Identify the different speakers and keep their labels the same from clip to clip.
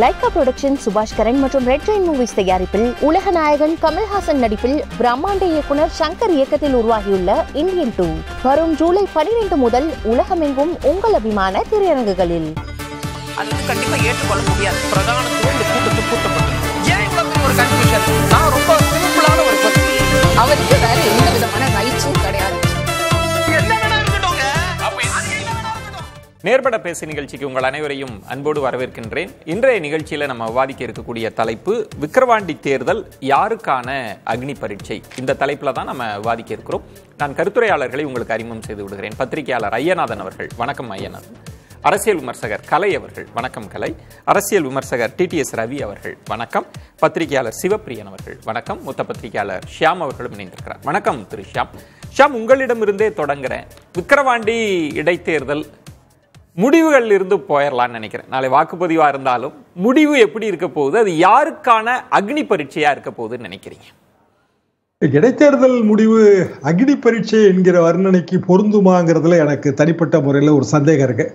Speaker 1: Lyca production Subaskaran மற்றும் red Jain movies தயாரிப்பில் உலக நாயகன் கமல்ஹாசன் நடிப்பில் பிரம்மாண்ட இயக்குனர் சங்கர் இயக்கத்தில் உருவாகியுள்ள இந்தியன் டூ வரும் ஜூலை பனிரெண்டு முதல் உலகமெங்கும் உங்கள் அபிமான திரையரங்குகளில்
Speaker 2: கண்டிப்பா ஏற்றுக்கொள்ள முடியாது
Speaker 1: நேர்பட பேசு நிகழ்ச்சிக்கு உங்கள் அனைவரையும் அன்போடு வரவேற்கின்றேன் இன்றைய நிகழ்ச்சியில் நம்ம விவாதிக்க இருக்கக்கூடிய தலைப்பு விக்கிரவாண்டி தேர்தல் யாருக்கான அக்னி பரீட்சை இந்த தலைப்பில் தான் நம்ம விவாதிக்க இருக்கிறோம் நான் கருத்துரையாளர்களை உங்களுக்கு அறிமுகம் செய்து விடுகிறேன் பத்திரிகையாளர் ஐயநாதன் அவர்கள் வணக்கம் ஐயநாதன் அரசியல் விமர்சகர் கலை அவர்கள் வணக்கம் கலை அரசியல் விமர்சகர் டிடிஎஸ் ரவி அவர்கள் வணக்கம் பத்திரிகையாளர் சிவப்பிரியன் அவர்கள் வணக்கம் மூத்த பத்திரிகையாளர் ஷியாம் அவர்களும் இணைந்திருக்கிறார் வணக்கம் திரு ஷியாம் ஷியாம் உங்களிடமிருந்தே தொடங்குகிறேன் விக்கிரவாண்டி இடைத்தேர்தல் முடிவுகள் இருந்து போயிடலாம்னு நினைக்கிறேன் நாளை வாக்குப்பதிவாக இருந்தாலும் முடிவு எப்படி இருக்க போகுது அது யாருக்கான அக்னி பரீட்சையாக இருக்க போகுதுன்னு நினைக்கிறீங்க
Speaker 3: இடைத்தேர்தல் முடிவு அக்னி பரீட்சை என்கிற வர்ணனைக்கு பொருந்துமாங்கிறதுல எனக்கு தனிப்பட்ட முறையில் ஒரு சந்தேகம் இருக்கு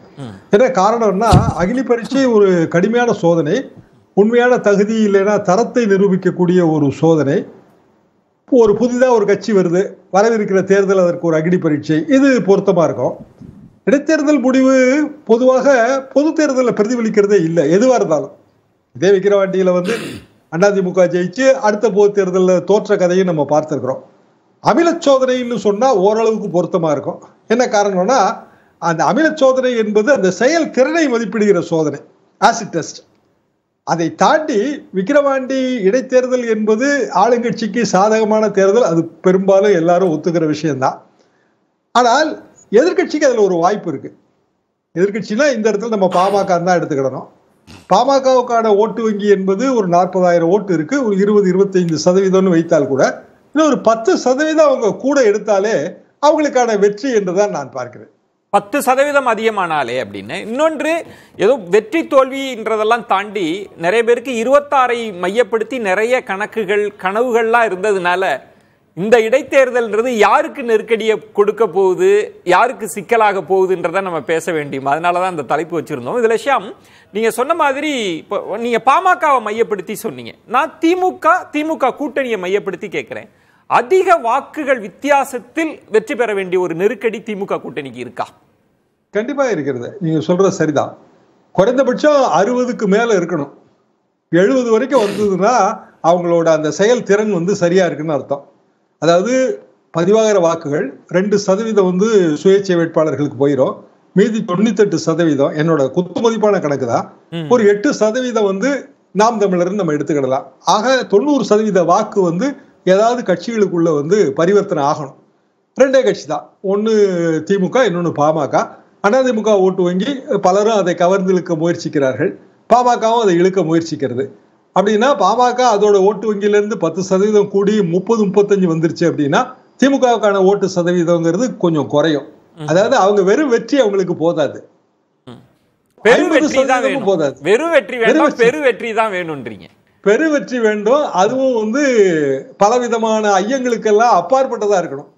Speaker 3: என்ன காரணம்னா அக்னி பரீட்சை ஒரு கடுமையான சோதனை உண்மையான தகுதி இல்லைன்னா தரத்தை நிரூபிக்கக்கூடிய ஒரு சோதனை ஒரு புதிதாக ஒரு கட்சி வருது வரவிருக்கிற தேர்தல் அதற்கு ஒரு அக்னி பரீட்சை இது பொருத்தமாக இருக்கும் இடைத்தேர்தல் முடிவு பொதுவாக பொது தேர்தலில் பிரதிபலிக்கிறதே இல்லை எதுவாக இருந்தாலும் இதே விக்கிரவாண்டியில் வந்து அதிமுக ஜெயிச்சு அடுத்த பொது தேர்தலில் தோற்ற கதையும் நம்ம பார்த்துருக்குறோம் அமில சோதனைன்னு சொன்னால் ஓரளவுக்கு பொருத்தமாக இருக்கும் என்ன காரணம்னா அந்த அமில சோதனை என்பது அந்த செயல் திறனை மதிப்பிடுகிற சோதனை ஆசிட் டெஸ்ட் அதை தாண்டி விக்கிரவாண்டி இடைத்தேர்தல் என்பது ஆளுங்கட்சிக்கு சாதகமான தேர்தல் அது பெரும்பாலும் எல்லாரும் ஒத்துக்கிற விஷயம்தான் ஆனால் எதிர்கட்சிக்கு அதுல ஒரு வாய்ப்பு இருக்கு எதிர்கட்சினா இந்த இடத்துல நம்ம பாமக தான் எடுத்துக்கிடணும் பாமகவுக்கான ஓட்டு வங்கி என்பது ஒரு நாற்பதாயிரம் ஓட்டு இருக்கு ஒரு இருபது இருபத்தைந்து சதவீதம்னு வைத்தால் கூட இல்லை ஒரு பத்து சதவீதம் அவங்க கூட எடுத்தாலே அவங்களுக்கான வெற்றி என்றுதான் நான் பார்க்கிறேன்
Speaker 1: பத்து சதவீதம் அதிகமானாலே அப்படின்னு இன்னொன்று ஏதோ வெற்றி தோல்வின்றதெல்லாம் தாண்டி நிறைய பேருக்கு இருபத்தாறை மையப்படுத்தி நிறைய கணக்குகள் கனவுகள்லாம் இருந்ததுனால இந்த இடைத்தேர்தல்ன்றது யாருக்கு நெருக்கடியை கொடுக்க போகுது யாருக்கு சிக்கலாக போகுதுன்றத நம்ம பேச வேண்டியும் அதனால தான் அந்த தலைப்பு வச்சுருந்தோம் இதில் ஷியாம் நீங்கள் சொன்ன மாதிரி இப்போ நீங்கள் பாமகவை மையப்படுத்தி சொன்னீங்க நான் திமுக திமுக கூட்டணியை மையப்படுத்தி கேட்குறேன் அதிக வாக்குகள் வித்தியாசத்தில் வெற்றி பெற வேண்டிய ஒரு நெருக்கடி திமுக கூட்டணிக்கு இருக்கா
Speaker 3: கண்டிப்பாக இருக்கிறது நீங்கள் சொல்கிறது சரிதான் குறைந்தபட்சம் அறுபதுக்கு மேலே இருக்கணும் எழுபது வரைக்கும் வந்ததுன்னா அவங்களோட அந்த செயல் திறன் வந்து சரியாக இருக்குன்னு அர்த்தம் அதாவது பதிவாகிற வாக்குகள் ரெண்டு சதவீதம் வந்து சுயேட்சை வேட்பாளர்களுக்கு போயிடும் மீதி தொண்ணூத்தெட்டு சதவீதம் என்னோட மதிப்பான கணக்கு தான் ஒரு எட்டு சதவீதம் வந்து நாம் தமிழர் நம்ம எடுத்துக்கிடலாம் ஆக தொண்ணூறு சதவீத வாக்கு வந்து ஏதாவது கட்சிகளுக்குள்ள வந்து பரிவர்த்தனை ஆகணும் ரெண்டே கட்சி தான் ஒன்று திமுக இன்னொன்று பாமக அதிமுக ஓட்டு வங்கி பலரும் அதை கவர்ந்து இழுக்க முயற்சிக்கிறார்கள் பாமகவும் அதை இழுக்க முயற்சிக்கிறது அப்படின்னா பாமக அதோட ஓட்டு இருந்து பத்து சதவீதம் கூடி முப்பது முப்பத்தஞ்சு வந்துருச்சு அப்படின்னா திமுகவுக்கான ஓட்டு சதவீதங்கிறது கொஞ்சம் குறையும் அதாவது அவங்க வெறும் வெற்றி அவங்களுக்கு போதாது வெற்றி போதாது வெறும் வெற்றி
Speaker 1: பெரு வெற்றி தான் வேணும்ன்றீங்க
Speaker 3: பெரு வெற்றி வேண்டும் அதுவும் வந்து பலவிதமான ஐயங்களுக்கெல்லாம் அப்பாற்பட்டதா இருக்கணும்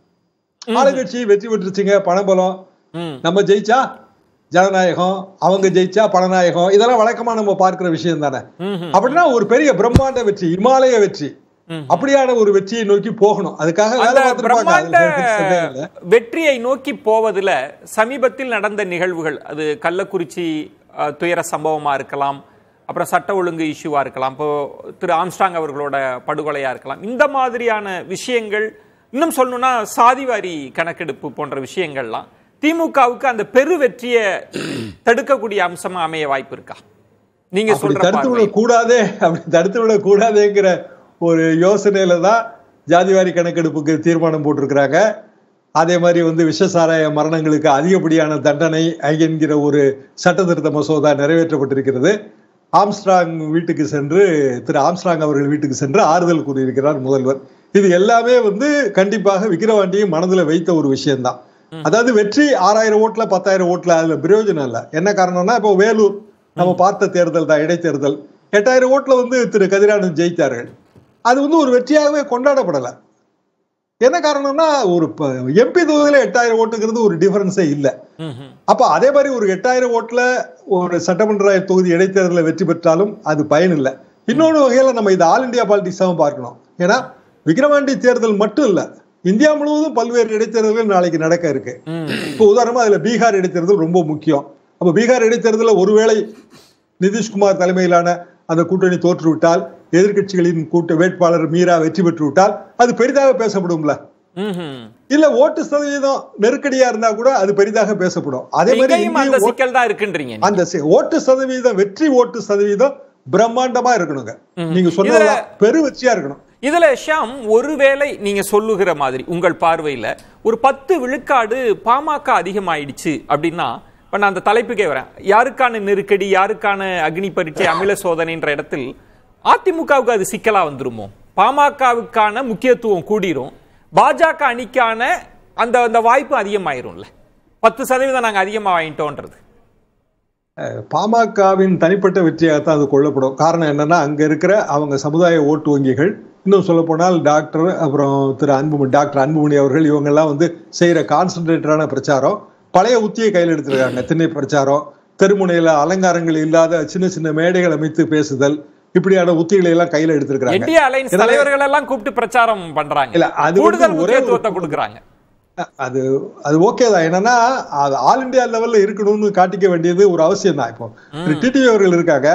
Speaker 3: ஆளுங்கட்சி வெற்றி பெற்றுச்சுங்க பணபலம் நம்ம ஜெயிச்சா ஜனநாயகம் அவங்க ஜெயிச்சா பணநாயகம் இதெல்லாம் வழக்கமா நம்ம பார்க்கிற விஷயம் தானே அப்படின்னா ஒரு பெரிய பிரம்மாண்ட வெற்றி இமாலய வெற்றி அப்படியான ஒரு வெற்றியை நோக்கி போகணும் அதுக்காக
Speaker 1: வெற்றியை நோக்கி போவதுல சமீபத்தில் நடந்த நிகழ்வுகள் அது கள்ளக்குறிச்சி துயர சம்பவமா இருக்கலாம் அப்புறம் சட்ட ஒழுங்கு இஷ்யூவா இருக்கலாம் இப்போ திரு ஆம்ஸ்டாங் அவர்களோட படுகொலையா இருக்கலாம் இந்த மாதிரியான விஷயங்கள் இன்னும் சொல்லணும்னா சாதிவாரி கணக்கெடுப்பு போன்ற விஷயங்கள்லாம் திமுகவுக்கு அந்த பெரு வெற்றியை தடுக்கக்கூடிய அம்சமா அமைய வாய்ப்பு இருக்கா நீங்க சொல்ற தடுத்து விட
Speaker 3: கூடாதே அப்படி தடுத்து விட கூடாதேங்கிற ஒரு யோசனையில தான் ஜாதிவாரி கணக்கெடுப்புக்கு தீர்மானம் போட்டிருக்கிறாங்க அதே மாதிரி வந்து விஷசாராய மரணங்களுக்கு அதிகப்படியான தண்டனை என்கிற ஒரு சட்ட திருத்த மசோதா நிறைவேற்றப்பட்டிருக்கிறது ஆம்ஸ்ட்ராங் வீட்டுக்கு சென்று திரு ஆம்ஸ்ட்ராங் அவர்கள் வீட்டுக்கு சென்று ஆறுதல் கூறியிருக்கிறார் முதல்வர் இது எல்லாமே வந்து கண்டிப்பாக விக்கிரவாண்டியை மனதில் வைத்த ஒரு விஷயம்தான் அதாவது வெற்றி ஆறாயிரம் ஓட்டுல பத்தாயிரம் ஓட்டுல அதுல பிரயோஜனம் இல்ல என்ன காரணம்னா இப்போ வேலூர் நம்ம பார்த்த தேர்தல் தான் இடைத்தேர்தல் எட்டாயிரம் ஓட்டுல வந்து திரு கதிரானந்த் ஜெயித்தார்கள் அது வந்து ஒரு வெற்றியாகவே கொண்டாடப்படலை என்ன காரணம்னா ஒரு எம்பி தொகுதியில எட்டாயிரம் ஓட்டுங்கிறது ஒரு டிஃபரன்ஸே இல்லை அப்ப அதே மாதிரி ஒரு எட்டாயிரம் ஓட்டுல ஒரு சட்டமன்ற தொகுதி இடைத்தேர்தலில் வெற்றி பெற்றாலும் அது பயன் இல்லை இன்னொரு வகையில நம்ம இது ஆல் இண்டியா பாலிடிக்ஸாகவும் பார்க்கணும் ஏன்னா விக்ரவாண்டி தேர்தல் மட்டும் இல்லை இந்தியா முழுவதும் பல்வேறு இடைத்தேர்தல்கள் நாளைக்கு நடக்க இருக்கு இப்போ உதாரணமா அதுல பீகார் இடைத்தேர்தல் ரொம்ப முக்கியம் அப்ப பீகார் இடைத்தேர்தலில் ஒருவேளை நிதிஷ்குமார் தலைமையிலான அந்த கூட்டணி தோற்றுவிட்டால் எதிர்கட்சிகளின் கூட்ட வேட்பாளர் மீரா வெற்றி பெற்று விட்டால் அது பெரிதாக பேசப்படும்ல இல்ல ஓட்டு சதவீதம் நெருக்கடியா இருந்தா கூட அது பெரிதாக பேசப்படும் அதே
Speaker 1: மாதிரி அந்த
Speaker 3: ஓட்டு சதவீதம் வெற்றி ஓட்டு சதவீதம் பிரம்மாண்டமா இருக்கணுங்க நீங்க சொன்ன பெரு வெற்றியா இருக்கணும்
Speaker 1: இதில் ஷியாம் ஒருவேளை நீங்கள் சொல்லுகிற மாதிரி உங்கள் பார்வையில் ஒரு பத்து விழுக்காடு பாமக அதிகமாயிடுச்சு அப்படின்னா இப்போ நான் அந்த தலைப்புக்கே வரேன் யாருக்கான நெருக்கடி யாருக்கான அக்னி பரீட்சை அமில சோதனைன்ற இடத்தில் அதிமுகவுக்கு அது சிக்கலாக வந்துருமோ பாமகவுக்கான முக்கியத்துவம் கூடிரும் பாஜக அணிக்கான அந்த அந்த வாய்ப்பு அதிகமாயிரும்ல பத்து சதவீதம் நாங்கள் அதிகமாக வாங்கிட்டோன்றது
Speaker 3: பாமகவின் தனிப்பட்ட வெற்றியாகத்தான் அது கொள்ளப்படும் காரணம் என்னன்னா அங்க இருக்கிற அவங்க சமுதாய ஓட்டு வங்கிகள் இன்னும் சொல்ல போனால் டாக்டர் அப்புறம் திரு அன்புமணி டாக்டர் அன்புமணி அவர்கள் இவங்கெல்லாம் வந்து செய்கிற கான்சென்ட்ரேட்டரான பிரச்சாரம் பழைய உத்தியை கையில் எடுத்துருக்காங்க திண்ணை பிரச்சாரம் தெருமுனையில அலங்காரங்கள் இல்லாத சின்ன சின்ன மேடைகள் அமைத்து பேசுதல் இப்படியான உத்திகளை எல்லாம் கையில எடுத்திருக்காங்க தலைவர்கள்
Speaker 1: எல்லாம் கூப்பிட்டு பிரச்சாரம் பண்றாங்க இல்ல அது கூடுதல் ஒரே கொடுக்குறாங்க
Speaker 3: அது அது ஓகே தான் என்னன்னா அது ஆல் இண்டியா லெவல்ல இருக்கணும்னு காட்டிக்க வேண்டியது ஒரு அவசியம் தான் இப்போ டிடிவி அவர்கள் இருக்காங்க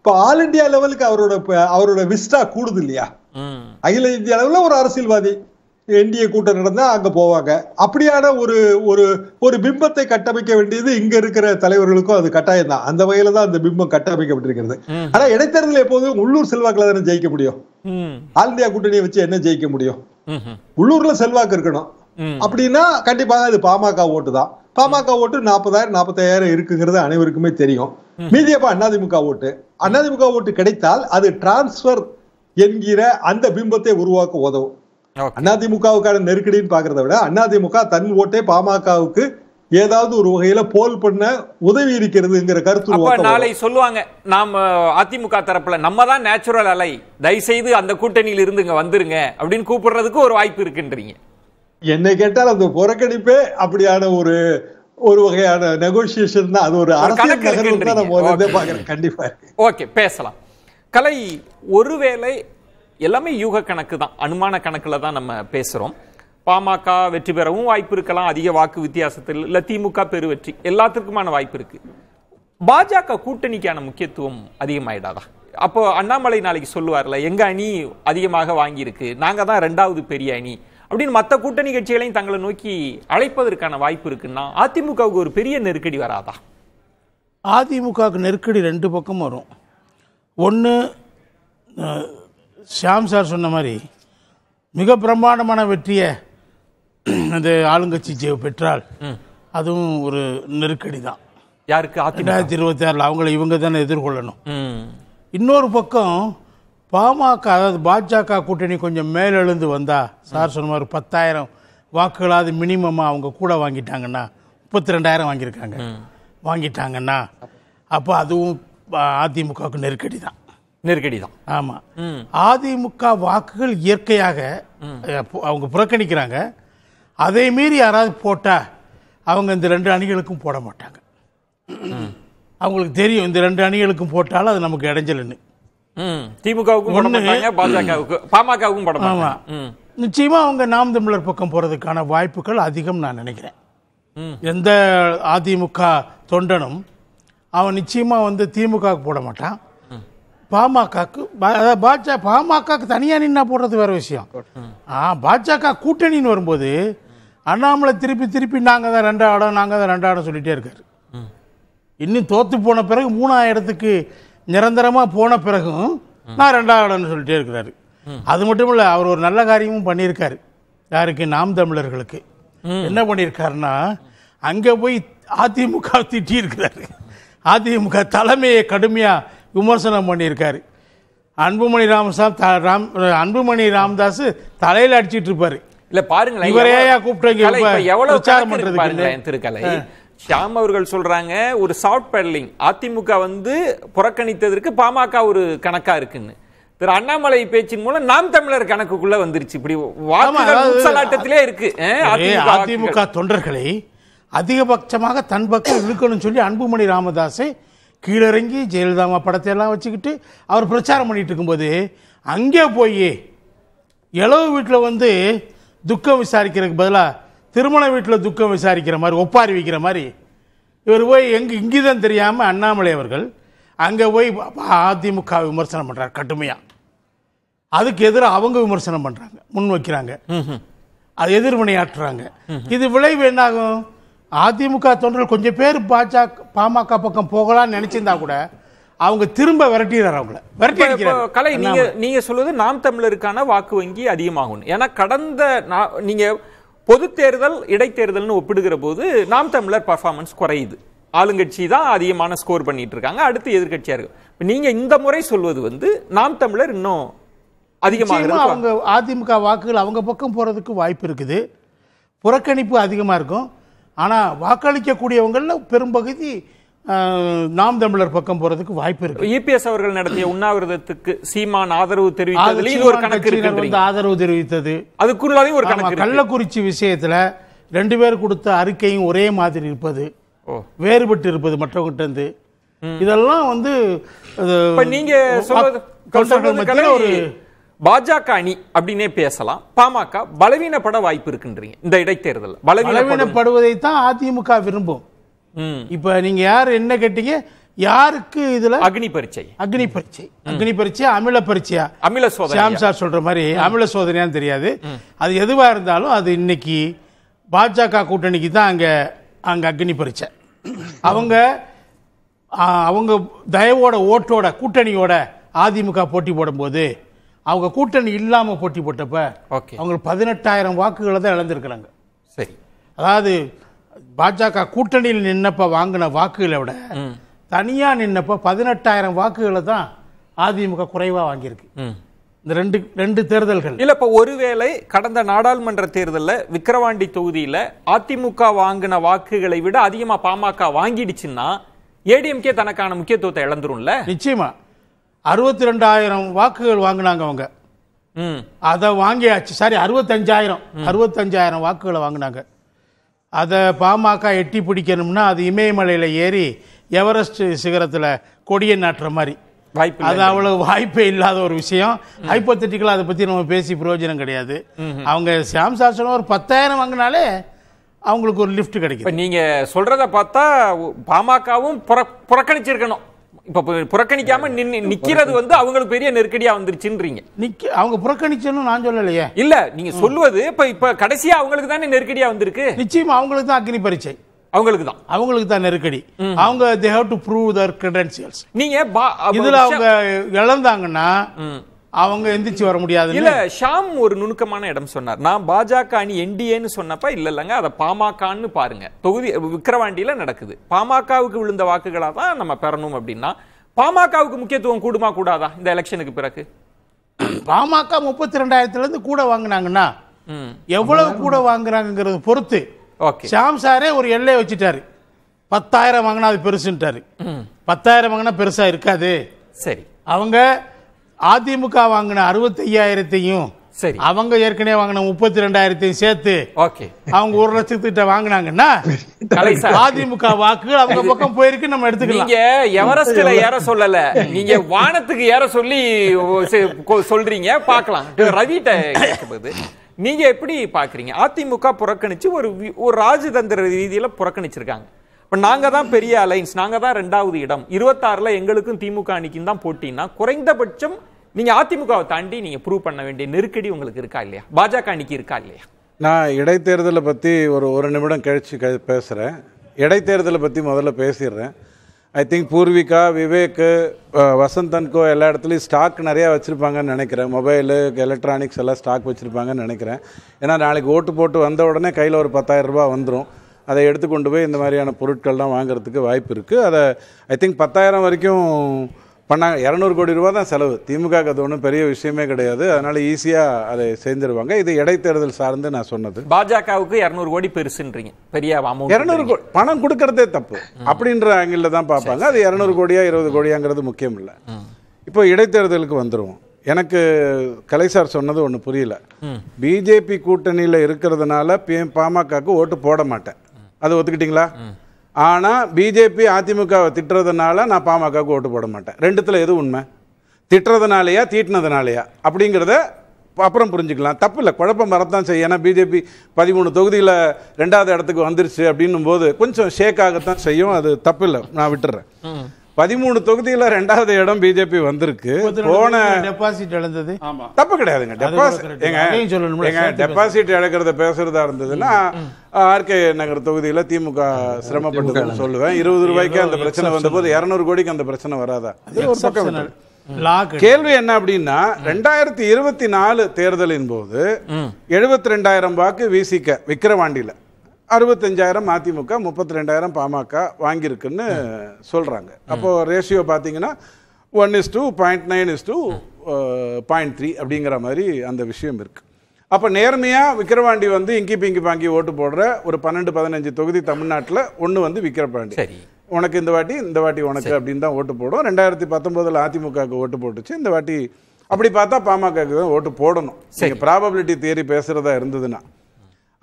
Speaker 3: இப்போ ஆல் இண்டியா லெவலுக்கு அவரோட அவரோட விஸ்டா கூடுது இல்லையா அகில இந்திய அளவில் ஒரு அரசியல்வாதி என்டிஏ கூட்டம் நடந்தா அங்க போவாங்க அப்படியான ஒரு ஒரு ஒரு பிம்பத்தை கட்டமைக்க வேண்டியது இங்க இருக்கிற தலைவர்களுக்கும் அது கட்டாயம் தான் அந்த வகையில தான் அந்த பிம்பம் கட்டமைக்கப்பட்டிருக்கிறது ஆனால் இடைத்தேர்தல் எப்போதும் உள்ளூர் செல்வாக்கில் தானே ஜெயிக்க முடியும் ஆல் இந்தியா கூட்டணியை வச்சு என்ன ஜெயிக்க முடியும் உள்ளூர்ல செல்வாக்கு இருக்கணும் அப்படின்னா கண்டிப்பாக அது பாமக ஓட்டு தான் பாமக ஓட்டு நாற்பதாயிரம் நாற்பத்தாயிரம் இருக்குங்கிறது அனைவருக்குமே தெரியும் மீதியப்பா அண்ணாதிமுக ஓட்டு அண்ணாதிமுக ஓட்டு கிடைத்தால் அது டிரான்ஸ்பர் என்கிற அந்த பிம்பத்தை உருவாக்க உதவும் அதிமுகவுக்கான நெருக்கடின்னு பாக்குறத விட அதிமுக தன் ஓட்டை பாமகவுக்கு ஏதாவது ஒரு வகையில போல் பண்ண உதவி இருக்கிறதுங்கிற கருத்து நாளை
Speaker 1: சொல்லுவாங்க நாம் அதிமுக தரப்புல நம்ம தான் நேச்சுரல் அலை தயவு செய்து அந்த கூட்டணியில் இருந்துங்க வந்துருங்க அப்படின்னு கூப்பிடுறதுக்கு ஒரு வாய்ப்பு இருக்குன்றீங்க
Speaker 3: என்னை கேட்டால் அந்த புறக்கணிப்பே அப்படியான ஒரு ஒரு வகையான நெகோசியேஷன் தான் அது ஒரு அரசியல் பாக்குறேன் கண்டிப்பா
Speaker 1: ஓகே பேசலாம் கலை ஒருவேளை எல்லாமே யூக கணக்கு தான் அனுமான கணக்கில் தான் நம்ம பேசுகிறோம் பாமக வெற்றி பெறவும் வாய்ப்பு இருக்கலாம் அதிக வாக்கு வித்தியாசத்தில் இல்லை திமுக பெருவெற்றி எல்லாத்துக்குமான வாய்ப்பு இருக்குது பாஜக கூட்டணிக்கான முக்கியத்துவம் அதிகமாயிடாதா அப்போ அண்ணாமலை நாளைக்கு சொல்லுவார்ல எங்க அணி அதிகமாக வாங்கியிருக்கு நாங்கள் தான் ரெண்டாவது பெரிய அணி அப்படின்னு மற்ற கூட்டணி கட்சிகளையும் தங்களை நோக்கி அழைப்பதற்கான வாய்ப்பு இருக்குன்னா அதிமுகவுக்கு ஒரு
Speaker 2: பெரிய நெருக்கடி வராதா அதிமுகவுக்கு நெருக்கடி ரெண்டு பக்கம் வரும் ஒன்று ஷியாம் சார் சொன்ன மாதிரி மிக பிரம்மாண்டமான வெற்றியை அந்த ஆளுங்கட்சி பெற்றால் அதுவும் ஒரு நெருக்கடி தான் யாருக்கு ரெண்டாயிரத்தி இருபத்தி ஆறில் அவங்கள இவங்க தானே எதிர்கொள்ளணும் இன்னொரு பக்கம் பாமக அதாவது பாஜக கூட்டணி கொஞ்சம் மேலெழுந்து வந்தால் சார் சொன்ன மாதிரி பத்தாயிரம் வாக்குகளாவது மினிமமாக அவங்க கூட வாங்கிட்டாங்கன்னா முப்பத்தி ரெண்டாயிரம் வாங்கியிருக்காங்க வாங்கிட்டாங்கன்னா அப்போ அதுவும் அதிமுகவுக்கு நெருக்கடி தான் நெருக்கடி தான் ஆமாம் அதிமுக வாக்குகள் இயற்கையாக அவங்க புறக்கணிக்கிறாங்க அதே மீறி யாராவது போட்டால் அவங்க இந்த ரெண்டு அணிகளுக்கும் போட மாட்டாங்க அவங்களுக்கு தெரியும் இந்த ரெண்டு அணிகளுக்கும் போட்டாலும் அது நமக்கு இடைஞ்சல்னு திமுகவுக்கும் பாஜகவுக்கு பாமகவுக்கும் படம் ஆமாம் நிச்சயமாக அவங்க நாம் தமிழர் பக்கம் போகிறதுக்கான வாய்ப்புகள் அதிகம் நான் நினைக்கிறேன் எந்த அதிமுக தொண்டனும் அவன் நிச்சயமாக வந்து திமுகவுக்கு போட மாட்டான் பாமகக்கு அதாவது பாஜக பாமகக்கு தனியாக நின்னா போடுறது வேற விஷயம் ஆ பாஜக கூட்டணின்னு வரும்போது அண்ணாமலை திருப்பி திருப்பி நாங்கள் தான் இடம் நாங்கள் தான் இடம் சொல்லிட்டே இருக்காரு இன்னும் தோற்று போன பிறகு மூணாயிரம் இடத்துக்கு நிரந்தரமாக போன பிறகும் நான் இடம்னு சொல்லிட்டே இருக்கிறாரு அது மட்டும் இல்லை அவர் ஒரு நல்ல காரியமும் பண்ணியிருக்காரு யாருக்கு நாம் தமிழர்களுக்கு என்ன பண்ணியிருக்காருன்னா அங்கே போய் அதிமுக திட்டி இருக்கிறாரு அதிமுக தலைமையை கடுமையாக விமர்சனம் பண்ணியிருக்கார் அன்புமணி ராமசாமி த ராம் அன்புமணி ராமதாஸ் தலையில் அடிச்சிட்டு இருப்பாரு இல்லை பாருங்க இவரையா கூப்பிட்டு எவ்வளோ பிரச்சாரம் பண்ணுறது திருக்கலை
Speaker 1: ஷாம் அவர்கள் சொல்றாங்க ஒரு சாஃப்ட் பெடலிங் அதிமுக வந்து புறக்கணித்ததற்கு பாமக ஒரு கணக்கா இருக்குன்னு திரு அண்ணாமலை பேச்சின் மூலம் நாம் தமிழர் கணக்குக்குள்ள வந்துருச்சு இப்படி வாக்குகள் இருக்கு அதிமுக
Speaker 2: தொண்டர்களை அதிகபட்சமாக தன் பக்கம் இழுக்கணும்னு சொல்லி அன்புமணி ராமதாஸை கீழிறங்கி ஜெயலலிதாமா படத்தை எல்லாம் வச்சுக்கிட்டு அவர் பிரச்சாரம் பண்ணிகிட்டு இருக்கும்போது அங்கே போய் எளவு வீட்டில் வந்து துக்கம் விசாரிக்கிறதுக்கு பதிலாக திருமண வீட்டில் துக்கம் விசாரிக்கிற மாதிரி ஒப்பாரி வைக்கிற மாதிரி இவர் போய் எங்கே இங்கே தான் தெரியாமல் அண்ணாமலை அவர்கள் அங்கே போய் அதிமுக விமர்சனம் பண்ணுறார் கடுமையாக அதுக்கு எதிராக அவங்க விமர்சனம் பண்ணுறாங்க முன் வைக்கிறாங்க அது எதிர்வினையாற்றுறாங்க இது விளைவு என்னாகும் அதிமுக தொண்டர்கள் கொஞ்சம் பேர் பாஜக பாமக பக்கம் போகலாம்னு நினைச்சிருந்தா கூட அவங்க திரும்ப விரட்டிடுறாரு அவங்கள விரட்டி கலை நீங்க
Speaker 1: நீங்க சொல்வது நாம் தமிழருக்கான வாக்கு வங்கி அதிகமாகும் ஏன்னா கடந்த நீங்க பொது தேர்தல் இடைத்தேர்தல்னு ஒப்பிடுகிற போது நாம் தமிழர் பர்ஃபார்மன்ஸ் குறையுது ஆளுங்கட்சி தான் அதிகமான ஸ்கோர் பண்ணிட்டு இருக்காங்க அடுத்து எதிர்கட்சியா இருக்கு நீங்க இந்த முறை சொல்வது வந்து
Speaker 2: நாம் தமிழர் இன்னும் அதிகமாக அவங்க அதிமுக வாக்குகள் அவங்க பக்கம் போறதுக்கு வாய்ப்பு இருக்குது புறக்கணிப்பு அதிகமாக இருக்கும் ஆனால் வாக்களிக்கக்கூடியவங்களில் பெரும்பகுதி நாம் தமிழர் பக்கம் போறதுக்கு வாய்ப்பு இருக்கு இபிஎஸ் அவர்கள் நடத்திய
Speaker 1: உண்ணாவிரதத்துக்கு சீமான் ஆதரவு தெரிவித்தது ஒரு கணக்கு
Speaker 2: ஆதரவு தெரிவித்தது அதுக்குள்ளாவே ஒரு கணக்கு கள்ளக்குறிச்சி விஷயத்துல ரெண்டு பேர் கொடுத்த அறிக்கையும் ஒரே மாதிரி இருப்பது வேறுபட்டு இருப்பது மற்றவங்கிட்ட இருந்து இதெல்லாம் வந்து நீங்க ஒரு
Speaker 1: பாஜக அணி அப்படின்னே பேசலாம் பாமக
Speaker 2: பலவீனப்பட வாய்ப்பு இருக்குன்றீங்க இந்த இடைத்தேர்தல் பலவீனப்படுவதை தான் அதிமுக விரும்பும் இப்ப நீங்க யார் என்ன கேட்டீங்க யாருக்கு இதுல அக்னி பரீட்சை அக்னி பரீட்சை அக்னி பரீட்சை அமில பரீட்சையா அமில சோதனை ஷாம் சார் சொல்ற மாதிரி அமில சோதனையான்னு தெரியாது அது எதுவா இருந்தாலும் அது இன்னைக்கு பாஜக கூட்டணிக்கு தான் அங்க அங்க அக்னி பரீட்சை அவங்க அவங்க தயவோட ஓட்டோட கூட்டணியோட அதிமுக போட்டி போடும்போது அவங்க கூட்டணி இல்லாமல் போட்டி போட்டப்ப அவங்க பதினெட்டாயிரம் வாக்குகளை தான் இழந்திருக்கிறாங்க சரி அதாவது பாஜக கூட்டணியில் நின்னப்ப வாங்கின வாக்குகளை விட தனியாக நின்னப்ப பதினெட்டாயிரம் வாக்குகளை தான் அதிமுக குறைவாக வாங்கியிருக்கு இந்த ரெண்டு ரெண்டு தேர்தல்கள் இல்லை இப்போ ஒருவேளை கடந்த
Speaker 1: நாடாளுமன்ற தேர்தலில் விக்கிரவாண்டி தொகுதியில் அதிமுக வாங்கின வாக்குகளை விட அதிகமாக
Speaker 2: பாமக வாங்கிடுச்சுன்னா ஏடிஎம்கே தனக்கான முக்கியத்துவத்தை இழந்துரும்ல நிச்சயமா அறுபத்தி ரெண்டாயிரம் வாக்குகள் வாங்கினாங்க அவங்க அதை வாங்கியாச்சு சாரி அறுபத்தஞ்சாயிரம் அறுபத்தஞ்சாயிரம் வாக்குகளை வாங்கினாங்க அதை பாமக எட்டி பிடிக்கணும்னா அது இமயமலையில் ஏறி எவரெஸ்ட் சிகரத்தில் கொடியை நாட்டுற மாதிரி வாய்ப்பு அது அவ்வளவு வாய்ப்பே இல்லாத ஒரு விஷயம் ஹைப்போத்தட்டிக்கலாக அதை பற்றி நம்ம பேசி பிரயோஜனம் கிடையாது அவங்க சாம் சாசனம் ஒரு பத்தாயிரம் வாங்கினாலே அவங்களுக்கு ஒரு லிஃப்ட் கிடைக்கும் நீங்கள் சொல்கிறத
Speaker 1: பார்த்தா பாமகவும் புற புறக்கணிச்சிருக்கணும் இப்போ புறக்கணிக்காம நிக்கிறது வந்து அவங்களுக்கு பெரிய நெருக்கடியா வந்துருச்சுன்றீங்க
Speaker 2: நிக்க அவங்க புறக்கணிச்சுன்னு நான் சொல்லலையே
Speaker 1: இல்ல நீங்க சொல்லுவது
Speaker 2: இப்ப இப்ப கடைசியா அவங்களுக்கு தானே நெருக்கடியா வந்திருக்கு நிச்சயமா அவங்களுக்கு தான் அக்னி பரீட்சை அவங்களுக்கு தான் அவங்களுக்கு தான் நெருக்கடி அவங்க they have to prove their credentials நீங்க இதுல அவங்க இழந்தாங்கன்னா அவங்க எந்திரிச்சு வர முடியாது இல்ல
Speaker 1: ஷாம் ஒரு நுணுக்கமான இடம் சொன்னார் நான் பாஜக அணி என்டிஏன்னு சொன்னப்ப இல்ல இல்லங்க அதை பாமகன்னு பாருங்க தொகுதி விக்கிரவாண்டியில நடக்குது பாமகவுக்கு விழுந்த வாக்குகளா தான் நம்ம பெறணும் அப்படின்னா பாமகவுக்கு முக்கியத்துவம் கூடுமா கூடாதா இந்த எலெக்ஷனுக்கு பிறகு
Speaker 2: பாமக முப்பத்தி ரெண்டாயிரத்துல இருந்து கூட வாங்கினாங்கன்னா எவ்வளவு கூட வாங்குறாங்கிறது பொறுத்து ஷாம் சாரே ஒரு எல்லை வச்சுட்டாரு பத்தாயிரம் வாங்கினா அது பெருசுன்ட்டாரு பத்தாயிரம் வாங்கினா பெருசா இருக்காது சரி அவங்க அதிமுக வாங்கின ஐயாயிரத்தையும் சரி அவங்க ஏற்கனவே வாங்கின முப்பத்தி ரெண்டாயிரத்தையும் சேர்த்து ஓகே அவங்க ஒரு லட்சத்துக்கிட்ட வாங்கினாங்கன்னா அதிமுக வாக்குகள் அவங்க பக்கம் போயிருக்கு நம்ம எடுத்துக்கலாம் நீங்க எவரெஸ்ட்ல ஏற சொல்லல
Speaker 1: நீங்க வானத்துக்கு ஏற சொல்லி சொல்றீங்க பாக்கலாம் ரவிட்ட நீங்க எப்படி பாக்குறீங்க அதிமுக புறக்கணிச்சு ஒரு ஒரு ராஜதந்திர ரீதியில புறக்கணிச்சிருக்காங்க இப்போ நாங்கள் தான் பெரிய அலைன்ஸ் நாங்கள் தான் ரெண்டாவது இடம் இருபத்தாறில் எங்களுக்கும் திமுக அணிக்கும் தான் போட்டின்னா குறைந்தபட்சம் நீங்க அதிமுகவை தாண்டி நீங்க ப்ரூவ் பண்ண வேண்டிய நெருக்கடி உங்களுக்கு இருக்கா இல்லையா பாஜக அன்னைக்கு இருக்கா இல்லையா
Speaker 4: நான் இடைத்தேர்தலை பற்றி ஒரு ஒரு நிமிடம் கழித்து பேசுகிறேன் இடைத்தேர்தலை பற்றி முதல்ல பேசிடுறேன் ஐ திங்க் பூர்விகா விவேக்கு வசந்தன்கோ எல்லா இடத்துலையும் ஸ்டாக் நிறையா வச்சுருப்பாங்கன்னு நினைக்கிறேன் மொபைலு எலக்ட்ரானிக்ஸ் எல்லாம் ஸ்டாக் வச்சுருப்பாங்கன்னு நினைக்கிறேன் ஏன்னா நாளைக்கு ஓட்டு போட்டு வந்த உடனே கையில் ஒரு பத்தாயிரரூபா வந்துடும் அதை எடுத்து கொண்டு போய் இந்த மாதிரியான பொருட்கள்லாம் வாங்குறதுக்கு வாய்ப்பு இருக்குது அதை ஐ திங்க் பத்தாயிரம் வரைக்கும் பண்ணாங்க இரநூறு கோடி ரூபா தான் செலவு திமுக அது ஒன்றும் பெரிய விஷயமே கிடையாது அதனால ஈஸியாக அதை செஞ்சிருவாங்க இது இடைத்தேர்தல் சார்ந்து நான் சொன்னது
Speaker 1: பாஜகவுக்கு இரநூறு கோடி பெருசுன்றீங்க பெரிய இரநூறு கோடி
Speaker 4: பணம் கொடுக்கறதே தப்பு அப்படின்ற ஆங்கிளில் தான் பார்ப்பாங்க அது இரநூறு கோடியா இருபது கோடியாங்கிறது முக்கியம் இல்லை இப்போ இடைத்தேர்தலுக்கு வந்துடுவோம் எனக்கு கலை சார் சொன்னது ஒன்று புரியல பிஜேபி கூட்டணியில் இருக்கிறதுனால பி பாமகக்கு ஓட்டு போட மாட்டேன் அது ஒத்துக்கிட்டீங்களா ஆனால் பிஜேபி அதிமுகவை திட்டுறதுனால நான் பாமகவுக்கு ஓட்டு போட மாட்டேன் ரெண்டுத்தில் எது உண்மை திட்டுறதுனாலையா தீட்டினதுனாலையா அப்படிங்கிறத அப்புறம் புரிஞ்சுக்கலாம் தப்பு இல்லை குழப்பம் வரத்தான் செய்யும் ஏன்னா பிஜேபி பதிமூணு தொகுதியில் ரெண்டாவது இடத்துக்கு வந்துருச்சு அப்படின்னும் போது கொஞ்சம் ஷேக் ஆகத்தான் செய்யும் அது தப்பு இல்லை நான் விட்டுறேன் பதிமூணு தொகுதியில ரெண்டாவது இடம் பிஜேபி வந்திருக்கு போன
Speaker 2: டெபாசிட் இழந்தது
Speaker 4: தப்பு கிடையாதுங்க டெபாசிட் டெபாசிட் இழக்கிறத பேசுறதா இருந்ததுன்னா ஆர்கே நகர் தொகுதியில திமுக சிரமப்பட்டு சொல்லுவேன் இருபது ரூபாய்க்கு அந்த பிரச்சனை வந்தபோது இருநூறு கோடிக்கு அந்த பிரச்சனை வராதா ஒரு பக்கம் கேள்வி என்ன அப்படின்னா ரெண்டாயிரத்தி இருபத்தி நாலு தேர்தலின் போது எழுபத்தி ரெண்டாயிரம் வாக்கு விசிக்க விக்கிரவாண்டியில அறுபத்தஞ்சாயிரம் அதிமுக முப்பத்தி ரெண்டாயிரம் பாமக வாங்கியிருக்குன்னு சொல்கிறாங்க அப்போது ரேஷியோ பார்த்தீங்கன்னா one is two point nine is two point three அப்படிங்கிற மாதிரி அந்த விஷயம் இருக்குது அப்போ நேர்மையாக விக்கிரவாண்டி வந்து இங்கி பிங்கி பாங்கி ஓட்டு போடுற ஒரு பன்னெண்டு பதினஞ்சு தொகுதி தமிழ்நாட்டில் ஒன்று வந்து விக்கிரவாண்டி சரி உனக்கு இந்த வாட்டி இந்த வாட்டி உனக்கு அப்படின்னு தான் ஓட்டு போடும் ரெண்டாயிரத்தி பத்தொம்போதில் அதிமுகவுக்கு ஓட்டு போட்டுச்சு இந்த வாட்டி அப்படி பார்த்தா பாமகவுக்கு தான் ஓட்டு போடணும் நீங்கள் ப்ராபபிலிட்டி தியரி பேசுகிறதா இருந்ததுன்னா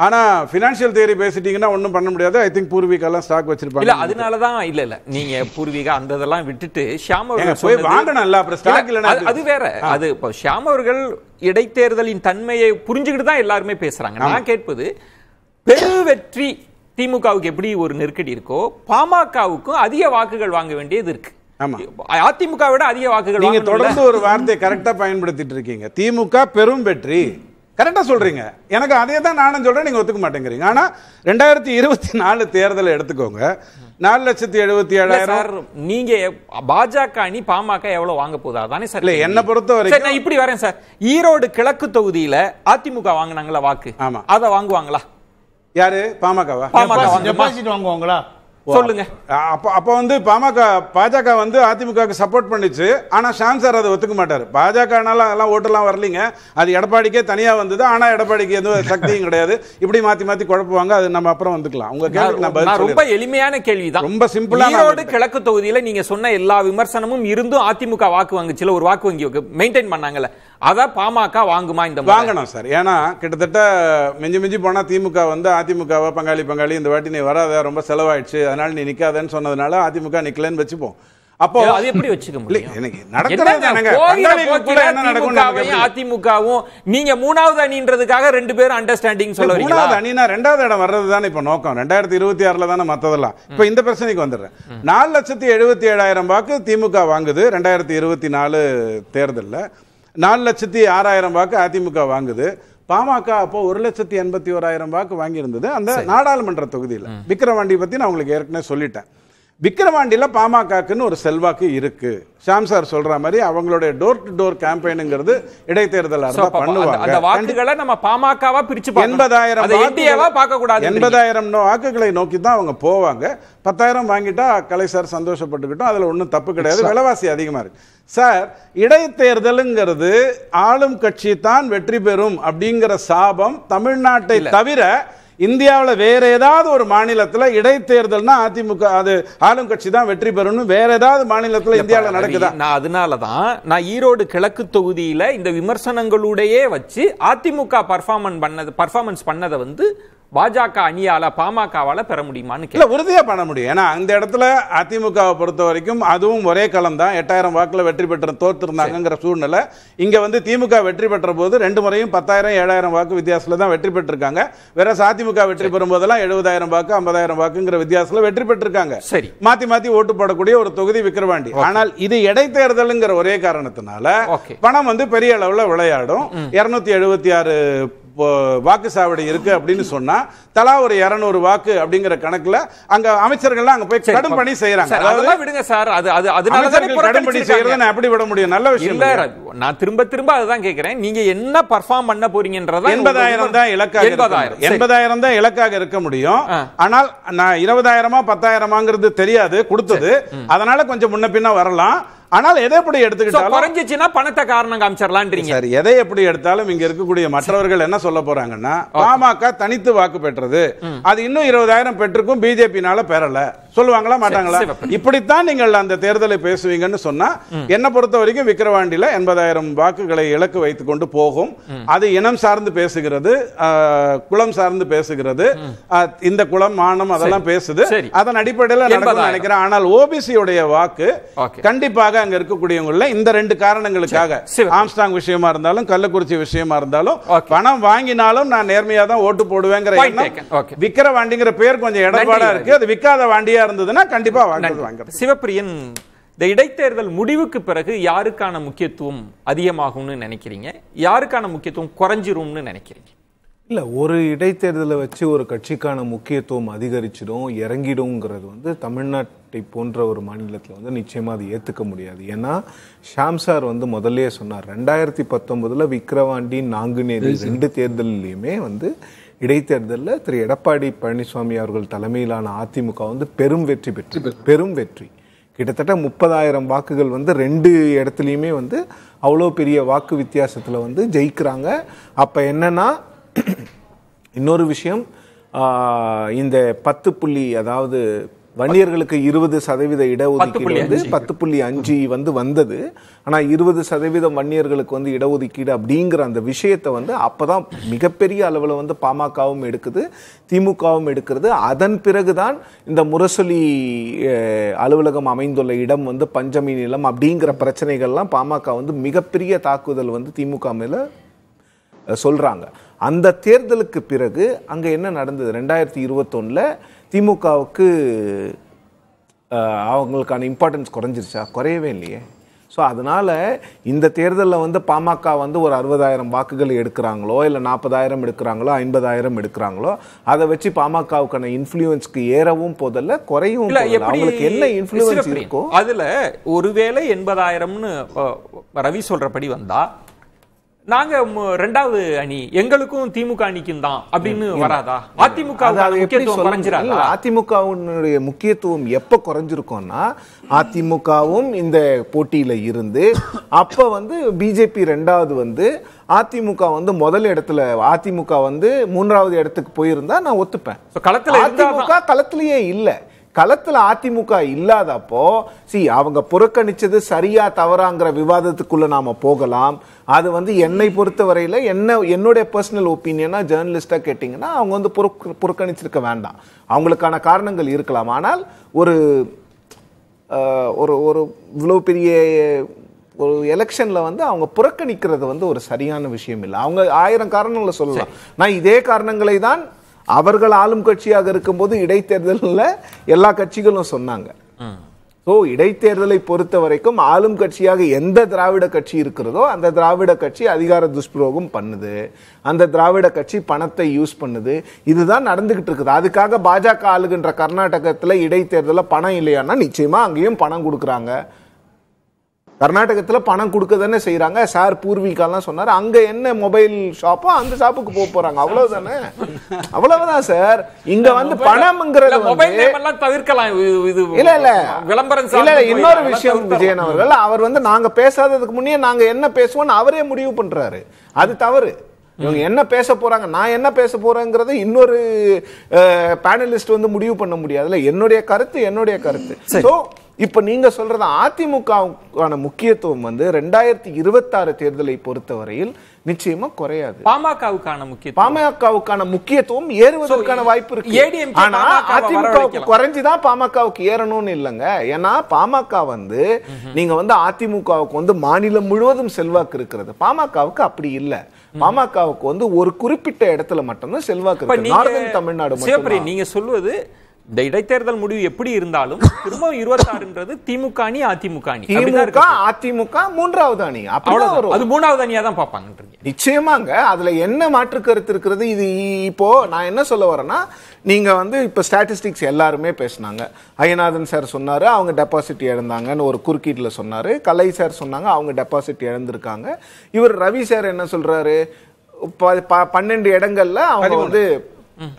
Speaker 4: ஆனா பினான்சியல் தேரி பேசிட்டீங்கன்னா ஒண்ணும் பண்ண முடியாது ஐ திங்க் பூர்வீகாலாம் ஸ்டாக் வச்சிருப்பாங்க இல்ல
Speaker 1: அதனாலதான் இல்ல இல்ல நீங்க பூர்வீகா அந்த இதெல்லாம் விட்டுட்டு ஷியாம் போய் வாங்கணும் அப்புறம் ஸ்டாக் இல்லைனா அது வேற அது இப்போ ஷியாம் அவர்கள் இடைத்தேர்தலின் தன்மையை புரிஞ்சுக்கிட்டு தான் எல்லாருமே பேசுறாங்க நான் கேட்பது பெரு வெற்றி திமுகவுக்கு எப்படி ஒரு நெருக்கடி இருக்கோ பாமகவுக்கும் அதிக வாக்குகள் வாங்க வேண்டியது இருக்கு அதிமுக விட அதிக வாக்குகள் நீங்க தொடர்ந்து ஒரு
Speaker 4: வார்த்தையை கரெக்டா பயன்படுத்திட்டு இருக்கீங்க திமுக பெரும் வெற்றி கரெக்டாக சொல்கிறீங்க எனக்கு அதே தான் நானும் சொல்கிறேன் நீங்கள் ஒத்துக்க மாட்டேங்கிறீங்க ஆனால் ரெண்டாயிரத்தி இருபத்தி நாலு தேர்தலை எடுத்துக்கோங்க நாலு லட்சத்தி எழுபத்தி ஏழாயிரம்
Speaker 1: நீங்கள் பாஜக அணி பாமக எவ்வளோ வாங்க போதா தானே சார் இல்லை என்னை பொறுத்த வரைக்கும் நான் இப்படி வரேன் சார் ஈரோடு கிழக்கு தொகுதியில் அதிமுக வாங்கினாங்களா வாக்கு
Speaker 4: ஆமாம் அதை வாங்குவாங்களா யாரு பாமகவா பாமக வாங்குவாங்களா சொல்லுங்க அப்போ அப்போ வந்து பாமக பாஜக வந்து அதிமுகவுக்கு சப்போர்ட் பண்ணிச்சு ஆனால் ஷான் சார் அதை ஒத்துக்க மாட்டார் பாஜகனால அதெல்லாம் ஓட்டெல்லாம் வரலீங்க அது எடப்பாடிக்கே தனியாக வந்தது ஆனால் எடப்பாடிக்கு எதுவும் சக்தியும் கிடையாது இப்படி மாற்றி மாற்றி குழப்புவாங்க அது நம்ம அப்புறம் வந்துக்கலாம் உங்க கேள்விக்கு நான் ரொம்ப
Speaker 1: எளிமையான கேள்வி
Speaker 4: தான் ரொம்ப சிம்பிளான
Speaker 1: ஈரோடு கிழக்கு தொகுதியில் நீங்க சொன்ன எல்லா விமர்சனமும் இருந்தும் அதிமுக வாக்கு வாங்குச்சுல ஒரு வாக்கு வங்கி மெயின்டைன் பண்ணாங்கல்ல அதை பாமக வாங்குமா இந்த வாங்கணும் சார்
Speaker 4: ஏன்னா கிட்டத்தட்ட மிஞ்சி மிஞ்சி போனால் திமுக வந்து அதிமுகவை பங்காளி பங்காளி இந்த வாட்டி நீ வராத ரொம்ப செலவாயிடுச்சு அதனால நீ நிக்காதன்னு சொன்னதுனால அதிமுக நிக்கலன்னு வச்சுப்போம் அப்போ அது எப்படி வச்சுக்க முடியும்
Speaker 1: அதிமுகவும் நீங்க மூணாவது அணின்றதுக்காக ரெண்டு பேரும் அண்டர்ஸ்டாண்டிங் மூணாவது
Speaker 4: அணினா ரெண்டாவது இடம் வர்றது தானே நோக்கம் ரெண்டாயிரத்தி இருபத்தி ஆறுல தானே மத்ததெல்லாம் இப்போ இந்த பிரச்சனைக்கு வந்துடுறேன் நாலு லட்சத்தி எழுபத்தி ஏழாயிரம் வாக்கு திமுக வாங்குது ரெண்டாயிரத்தி இருபத்தி நாலு தேர்தலில் நாலு லட்சத்தி ஆறாயிரம் வாக்கு அதிமுக வாங்குது பாமக அப்போ ஒரு லட்சத்தி எண்பத்தி ஓராயிரம் வாக்கு வாங்கியிருந்தது அந்த நாடாளுமன்ற தொகுதியில் விக்கிரவாண்டி பத்தி நான் உங்களுக்கு ஏற்கனவே சொல்லிட்டேன் விக்கிரவாண்டியில் பாமகக்குன்னு ஒரு செல்வாக்கு இருக்கு ஷாம் சார் சொல்ற மாதிரி அவங்களுடைய டோர் டு டோர் கேம்பெயினுங்கிறது இடைத்தேர்தல் பண்ணுவாங்க
Speaker 1: வாக்குகளை நம்ம பாமகவா பிரிச்சு எண்பதாயிரம் பார்க்க கூடாது எண்பதாயிரம்
Speaker 4: வாக்குகளை நோக்கி தான் அவங்க போவாங்க பத்தாயிரம் வாங்கிட்டா கலை சார் சந்தோஷப்பட்டுக்கிட்டோம் அதில் ஒன்றும் தப்பு கிடையாது விலைவாசி அதிகமா இருக்கு சார் இடைத்தேர்தலுங்கிறது ஆளும் கட்சி தான் வெற்றி பெறும் அப்படிங்கிற சாபம் தமிழ்நாட்டை தவிர இந்தியாவில் வேறு ஏதாவது ஒரு மாநிலத்தில் இடைத்தேர்தல்னா அதிமுக அது ஆளும் கட்சி தான் வெற்றி பெறும்னு வேற ஏதாவது மாநிலத்தில் இந்தியாவில் நடக்குதா
Speaker 1: நான் அதனால தான் நான் ஈரோடு கிழக்கு தொகுதியில் இந்த விமர்சனங்களுடைய வச்சு அதிமுக பர்ஃபார்மன் பண்ணது பர்ஃபார்மன்ஸ் பண்ணதை வந்து பாஜக அணியால பாமகவால பெற முடியுமான்னு
Speaker 4: இல்ல உறுதியா பண்ண முடியும் ஏன்னா அந்த இடத்துல அதிமுகவை பொறுத்த வரைக்கும் அதுவும் ஒரே களம் தான் எட்டாயிரம் வாக்குல வெற்றி பெற்ற தோத்துருந்தாங்கிற சூழ்நிலை இங்க வந்து திமுக வெற்றி பெற்ற போது ரெண்டு முறையும் பத்தாயிரம் ஏழாயிரம் வாக்கு வித்தியாசத்துல தான் வெற்றி பெற்றிருக்காங்க வேற அதிமுக வெற்றி பெறும் போதெல்லாம் எழுபதாயிரம் வாக்கு ஐம்பதாயிரம் வாக்குங்கிற வித்தியாசத்துல வெற்றி பெற்றிருக்காங்க சரி மாத்தி மாத்தி ஓட்டு போடக்கூடிய ஒரு தொகுதி விக்கிரவாண்டி ஆனால் இது இடைத்தேர்தலுங்கிற ஒரே காரணத்தினால பணம் வந்து பெரிய அளவுல விளையாடும் இருநூத்தி எழுபத்தி ஆறு வாக்கு சாவடி இருக்கு அப்படின்னு சொன்னா தலா ஒரு இருநூறு வாக்கு அப்படிங்கிற கணக்குல அங்க அமைச்சர்கள்லாம் அங்க
Speaker 1: போய் கடும் பணி செய்யறாங்க அதெல்லாம்
Speaker 4: விடுங்க சார் அது அது அதனால கடும் பணி செய்யறத நான் எப்படி விட முடியும் நல்ல விஷயம் இல்ல நான்
Speaker 1: திரும்ப திரும்ப அதுதான் கேக்குறேன் நீங்க என்ன பர்ஃபார்ம் பண்ண போறீங்கன்றதா எண்பதாயிரம் தான் இலக்காக எண்பதாயிரம்
Speaker 4: எண்பதாயிரம் தான் இலக்காக இருக்க முடியும் ஆனால் நான் இருபதாயிரமா பத்தாயிரமாங்கிறது தெரியாது கொடுத்தது அதனால கொஞ்சம் முன்ன பின்ன வரலாம் ஆனால் எதை எப்படி எடுத்துக்கிட்டாலும் குறைஞ்சிச்சுன்னா பணத்தை காரணம் காமிச்சிடலான்றீங்க சரி எதை எப்படி எடுத்தாலும் இங்க இருக்கக்கூடிய மற்றவர்கள் என்ன சொல்ல போறாங்கன்னா பாமக தனித்து வாக்கு பெற்றது அது இன்னும் இருபதாயிரம் பெற்றிருக்கும் பிஜேபினால பெறல சொல்லுவாங்களா மாட்டாங்களா இப்படித்தான் நீங்கள் அந்த தேர்தலை பேசுவீங்கன்னு சொன்னா என்ன பொறுத்த வரைக்கும் விக்கிரவாண்டியில எண்பதாயிரம் வாக்குகளை இலக்கு வைத்துக் கொண்டு போகும் அது இனம் சார்ந்து பேசுகிறது குளம் சார்ந்து பேசுகிறது இந்த குளம் மானம் அதெல்லாம் பேசுது அதன் அடிப்படையில் நினைக்கிறேன் ஆனால் உடைய வாக்கு கண்டிப்பாக அங்க இருக்கக்கூடியவங்கள இந்த ரெண்டு காரணங்களுக்காக ஆம்ஸ்டாங் விஷயமா இருந்தாலும் கள்ளக்குறிச்சி விஷயமா இருந்தாலும் பணம் வாங்கினாலும் நான் நேர்மையா தான் ஓட்டு போடுவேங்கிற விக்கிரவாண்டிங்கிற பேர் கொஞ்சம் இடர்பாடா இருக்கு அது விக்காத வாண்டியா இருந்ததுன்னா கண்டிப்பா சிவப்பிரியன் இந்த இடைத்தேர்தல் முடிவுக்கு பிறகு யாருக்கான
Speaker 1: முக்கியத்துவம் அதிகமாகும்னு நினைக்கிறீங்க யாருக்கான முக்கியத்துவம் குறைஞ்சிரும்னு நினைக்கிறீங்க
Speaker 5: இல்ல ஒரு இடைத்தேர்தலை வச்சு ஒரு கட்சிக்கான முக்கியத்துவம் அதிகரிச்சிடும் இறங்கிடும்ங்கிறது வந்து தமிழ்நாட்டை போன்ற ஒரு மாநிலத்தில் வந்து நிச்சயமா அது ஏற்றுக்க முடியாது ஏன்னா ஷாம் சார் வந்து முதல்ல சொன்னார் ரெண்டாயிரத்தி பத்தொன்பதுல விக்ரவாண்டி நாங்குநேரி ரெண்டு தேர்தலையுமே வந்து இடைத்தேர்தலில் திரு எடப்பாடி பழனிசாமி அவர்கள் தலைமையிலான அதிமுக வந்து பெரும் வெற்றி பெற்று பெரும் வெற்றி கிட்டத்தட்ட முப்பதாயிரம் வாக்குகள் வந்து ரெண்டு இடத்துலையுமே வந்து அவ்வளோ பெரிய வாக்கு வித்தியாசத்தில் வந்து ஜெயிக்கிறாங்க அப்போ என்னென்னா இன்னொரு விஷயம் இந்த பத்து புள்ளி அதாவது வன்னியர்களுக்கு இருபது சதவீத இடஒதுக்கீடு வந்து பத்து புள்ளி அஞ்சு வந்து வந்தது ஆனால் இருபது சதவீதம் வன்னியர்களுக்கு வந்து இடஒதுக்கீடு அப்படிங்கிற அந்த விஷயத்தை வந்து அப்போதான் மிகப்பெரிய அளவில் வந்து பாமகவும் எடுக்குது திமுகவும் எடுக்கிறது அதன் பிறகுதான் இந்த முரசொலி அலுவலகம் அமைந்துள்ள இடம் வந்து பஞ்சமி நிலம் அப்படிங்கிற பிரச்சனைகள்லாம் பாமக வந்து மிகப்பெரிய தாக்குதல் வந்து திமுக மேல சொல்கிறாங்க அந்த தேர்தலுக்கு பிறகு அங்கே என்ன நடந்தது ரெண்டாயிரத்தி இருபத்தொன்னுல திமுகவுக்கு அவங்களுக்கான இம்பார்ட்டன்ஸ் குறைஞ்சிருச்சா குறையவே இல்லையே ஸோ அதனால் இந்த தேர்தலில் வந்து பாமக வந்து ஒரு அறுபதாயிரம் வாக்குகள் எடுக்கிறாங்களோ இல்லை நாற்பதாயிரம் எடுக்கிறாங்களோ ஐம்பதாயிரம் எடுக்கிறாங்களோ அதை வச்சு பாமகவுக்கான இன்ஃப்ளூயன்ஸ்க்கு ஏறவும் போதில்ல குறையும் அவங்களுக்கு என்ன இன்ஃப்ளூயன்ஸ் இருக்கோ
Speaker 1: அதில் ஒருவேளை எண்பதாயிரம்னு
Speaker 5: ரவி சொல்கிறபடி வந்தால்
Speaker 1: நாங்க ரெண்டாவது அணி எங்களுக்கும் திமுக அணிக்கும் தான் அப்படின்னு வராதா அதிமுக
Speaker 5: அதிமுகவுடைய முக்கியத்துவம் எப்ப குறைஞ்சிருக்கோம்னா அதிமுகவும் இந்த போட்டியில இருந்து அப்ப வந்து பிஜேபி ரெண்டாவது வந்து அதிமுக வந்து முதல் இடத்துல அதிமுக வந்து மூன்றாவது இடத்துக்கு போயிருந்தா நான் ஒத்துப்பேன் அதிமுக களத்திலேயே இல்லை களத்தில் அதிமுக இல்லாதப்போ சி அவங்க புறக்கணிச்சது சரியா தவறாங்கிற விவாதத்துக்குள்ள நாம போகலாம் அது வந்து என்னை பொறுத்தவரையில் என்ன என்னுடைய பர்சனல் ஒப்பீனியனா ஜேர்னலிஸ்டா கேட்டிங்கன்னா அவங்க வந்து புறக்கணிச்சிருக்க வேண்டாம் அவங்களுக்கான காரணங்கள் இருக்கலாம் ஆனால் ஒரு ஒரு ஒரு இவ்வளோ பெரிய ஒரு எலெக்ஷனில் வந்து அவங்க புறக்கணிக்கிறது வந்து ஒரு சரியான விஷயம் இல்லை அவங்க ஆயிரம் காரணங்களை சொல்லலாம் நான் இதே காரணங்களை தான் அவர்கள் ஆளும் கட்சியாக இருக்கும்போது இடைத்தேர்தலில் எல்லா கட்சிகளும் சொன்னாங்க ஸோ இடைத்தேர்தலை பொறுத்த வரைக்கும் ஆளும் கட்சியாக எந்த திராவிட கட்சி இருக்கிறதோ அந்த திராவிட கட்சி அதிகார துஷ்பிரோகம் பண்ணுது அந்த திராவிட கட்சி பணத்தை யூஸ் பண்ணுது இதுதான் நடந்துகிட்டு இருக்குது அதுக்காக பாஜக ஆளுகின்ற கர்நாடகத்தில் இடைத்தேர்தலில் பணம் இல்லையானா நிச்சயமாக அங்கேயும் பணம் கொடுக்குறாங்க கர்நாடகத்தில் பணம் கொடுக்க தானே செய்கிறாங்க சார் பூர்வீகாலாம் சொன்னார் அங்கே என்ன மொபைல் ஷாப்போ அந்த ஷாப்புக்கு போக போகிறாங்க அவ்வளோதானே அவ்வளவுதான் சார் இங்கே வந்து பணம்ங்கிறது தவிர்க்கலாம் இது இல்லை இல்லை விளம்பரம் இல்லை இன்னொரு விஷயம் விஜயன் அவர்கள் அவர் வந்து நாங்கள் பேசாததுக்கு முன்னே நாங்கள் என்ன பேசுவோம்னு அவரே முடிவு பண்ணுறாரு அது தவறு இவங்க என்ன பேச போறாங்க நான் என்ன பேச போறேங்கிறத இன்னொரு பேனலிஸ்ட் வந்து முடிவு பண்ண முடியாதுல்ல என்னுடைய கருத்து என்னுடைய கருத்து ஸோ இப்போ நீங்கள் சொல்கிறது அதிமுகவுக்கான முக்கியத்துவம் வந்து ரெண்டாயிரத்தி இருபத்தாறு தேர்தலை பொறுத்தவரையில் நிச்சயமா குறையாது பாமகவுக்கான முக்கிய பாமகவுக்கான முக்கியத்துவம் ஏறுவதற்கான வாய்ப்பு இருக்கு ஆனா அதிமுகவுக்கு குறைஞ்சுதான் பாமகவுக்கு ஏறணும்னு இல்லைங்க ஏன்னா பாமக வந்து நீங்க வந்து அதிமுகவுக்கு வந்து மாநிலம் முழுவதும் செல்வாக்கு இருக்கிறது பாமகவுக்கு அப்படி இல்லை பாமகவுக்கு வந்து ஒரு குறிப்பிட்ட இடத்துல மட்டும்தான் செல்வாக்கு நார்தன் தமிழ்நாடு நீங்க
Speaker 1: சொல்வது இந்த இடைத்தேர்தல் முடிவு எப்படி இருந்தாலும் திரும்ப இருபத்தி ஆறுன்றது திமுக அணி அதிமுக அணி திமுக
Speaker 5: அதிமுக மூன்றாவது அணி அவ்வளவு அது
Speaker 1: மூணாவது அணியா தான் பார்ப்பாங்க
Speaker 5: நிச்சயமாங்க அதுல என்ன மாற்று கருத்து இருக்கிறது இது இப்போ நான் என்ன சொல்ல வரேன்னா நீங்க வந்து இப்ப ஸ்டாட்டிஸ்டிக்ஸ் எல்லாருமே பேசினாங்க அய்யநாதன் சார் சொன்னாரு அவங்க டெபாசிட் இழந்தாங்கன்னு ஒரு குறுக்கீட்டில் சொன்னாரு கலை சார் சொன்னாங்க அவங்க டெபாசிட் இழந்திருக்காங்க இவர் ரவி சார் என்ன சொல்றாரு பன்னெண்டு இடங்கள்ல அவங்க வந்து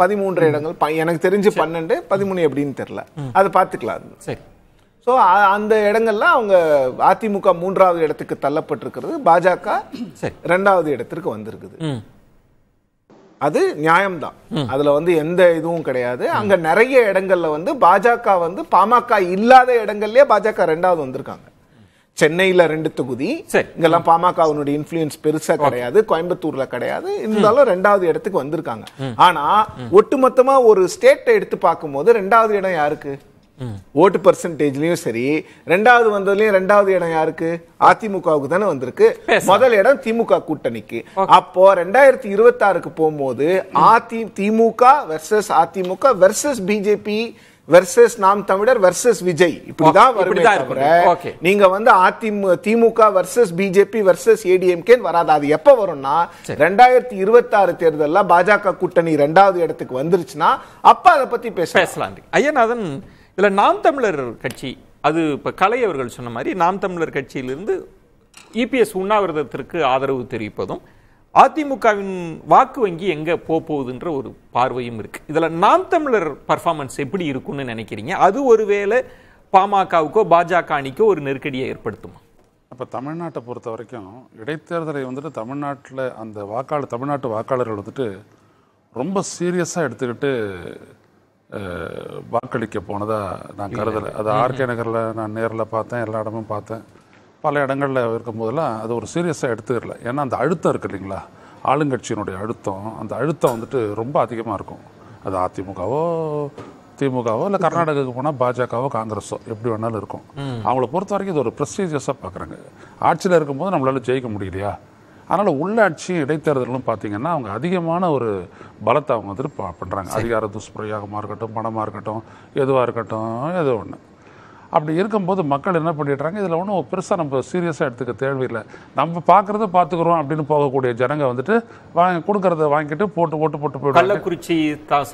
Speaker 5: பதிமூன்று இடங்கள் எனக்கு தெரிஞ்சு பன்னெண்டு பதிமூணு எப்படின்னு தெரில அதை பார்த்துக்கலாம் சரி ஸோ அந்த இடங்கள்ல அவங்க அதிமுக மூன்றாவது இடத்துக்கு தள்ளப்பட்டிருக்கிறது பாஜக ரெண்டாவது இடத்திற்கு வந்திருக்குது அது நியாயம்தான் அதுல வந்து எந்த இதுவும் கிடையாது அங்க நிறைய இடங்கள்ல வந்து பாஜக வந்து பாமக இல்லாத இடங்கள்லயே பாஜக ரெண்டாவது வந்திருக்காங்க சென்னையில ரெண்டு தொகுதி இங்கெல்லாம் பாமகவுனுடைய இன்ஃபுளுன்ஸ் பெருசா கிடையாது கோயம்புத்தூர்ல கிடையாது இருந்தாலும் ரெண்டாவது இடத்துக்கு வந்திருக்காங்க ஆனா ஒட்டுமொத்தமா ஒரு ஸ்டேட்டை எடுத்து பார்க்கும்போது ரெண்டாவது இடம் யாருக்கு ஓட்டு பர்சன்டேஜ்லயும் சரி ரெண்டாவது வந்ததுலயும் ரெண்டாவது இடம் யாருக்கு அதிமுகவுக்கு தானே வந்திருக்கு முதல் இடம் திமுக கூட்டணிக்கு அப்போ ரெண்டாயிரத்தி இருபத்தி ஆறுக்கு போகும்போது அதி DMK versus AIADMK versus BJP versus Naam Tamilar versus Vijay இப்படிதான் வருமே தவிர நீங்க வந்து AIADMK DMK versus BJP versus ADMK வராது அது எப்ப வரும்னா ரெண்டாயிரத்தி இருபத்தி ஆறு தேர்தலில் பாஜக கூட்டணி ரெண்டாவது இடத்துக்கு வந்துருச்சுன்னா அப்ப அதை பத்தி பேச பேசலாம் ஐயநாதன் இதுல நாம்
Speaker 1: தமிழர் கட்சி அது இப்ப கலை அவர்கள் சொன்ன மாதிரி நாம் தமிழர் கட்சியிலிருந்து இபிஎஸ் உண்ணாவிரதத்திற்கு ஆதரவு தெரிவிப்பதும் அதிமுகவின் வாக்கு வங்கி எங்கே போக போகுதுன்ற ஒரு பார்வையும் இருக்குது இதில் நாம் தமிழர் பர்ஃபார்மன்ஸ் எப்படி இருக்கும்னு நினைக்கிறீங்க அது ஒருவேளை
Speaker 6: பாமகவுக்கோ பாஜக அணிக்கோ ஒரு நெருக்கடியை ஏற்படுத்துமா அப்போ தமிழ்நாட்டை பொறுத்த வரைக்கும் இடைத்தேர்தலை வந்துட்டு தமிழ்நாட்டில் அந்த வாக்காளர் தமிழ்நாட்டு வாக்காளர்கள் வந்துட்டு ரொம்ப சீரியஸாக எடுத்துக்கிட்டு வாக்களிக்க போனதாக நான் கருதலை அது ஆர்கே நகரில் நான் நேரில் பார்த்தேன் எல்லா இடமும் பார்த்தேன் பல இடங்களில் இருக்கும்போதெல்லாம் அது ஒரு சீரியஸாக எடுத்துக்கல ஏன்னா அந்த அழுத்தம் இருக்குது இல்லைங்களா ஆளுங்கட்சியினுடைய அழுத்தம் அந்த அழுத்தம் வந்துட்டு ரொம்ப அதிகமாக இருக்கும் அது அதிமுகவோ திமுகவோ இல்லை கர்நாடகாவுக்கு போனால் பாஜகவோ காங்கிரஸோ எப்படி வேணாலும் இருக்கும் அவங்கள பொறுத்த வரைக்கும் இது ஒரு ப்ரெஸ்டீஜியஸாக பார்க்குறாங்க ஆட்சியில் இருக்கும்போது நம்மளால் ஜெயிக்க முடியலையா அதனால் உள்ளாட்சி இடைத்தேர்தலும் பார்த்திங்கன்னா அவங்க அதிகமான ஒரு பலத்தை அவங்க வந்துட்டு பண்ணுறாங்க அதிகார துஷ்பிரயோகமாக இருக்கட்டும் பணமாக இருக்கட்டும் எதுவாக இருக்கட்டும் எது ஒன்று அப்படி இருக்கும்போது மக்கள் என்ன பண்ணிடுறாங்க இதில் ஒன்றும் பெருசாக நம்ம சீரியஸாக எடுத்துக்க தேவையில்லை நம்ம பார்க்குறத பார்த்துக்குறோம் அப்படின்னு போகக்கூடிய ஜனங்க வந்துட்டு வாங்க கொடுக்கறத வாங்கிட்டு போட்டு ஓட்டு போட்டு போயிடும்
Speaker 1: கள்ளக்குறிச்சி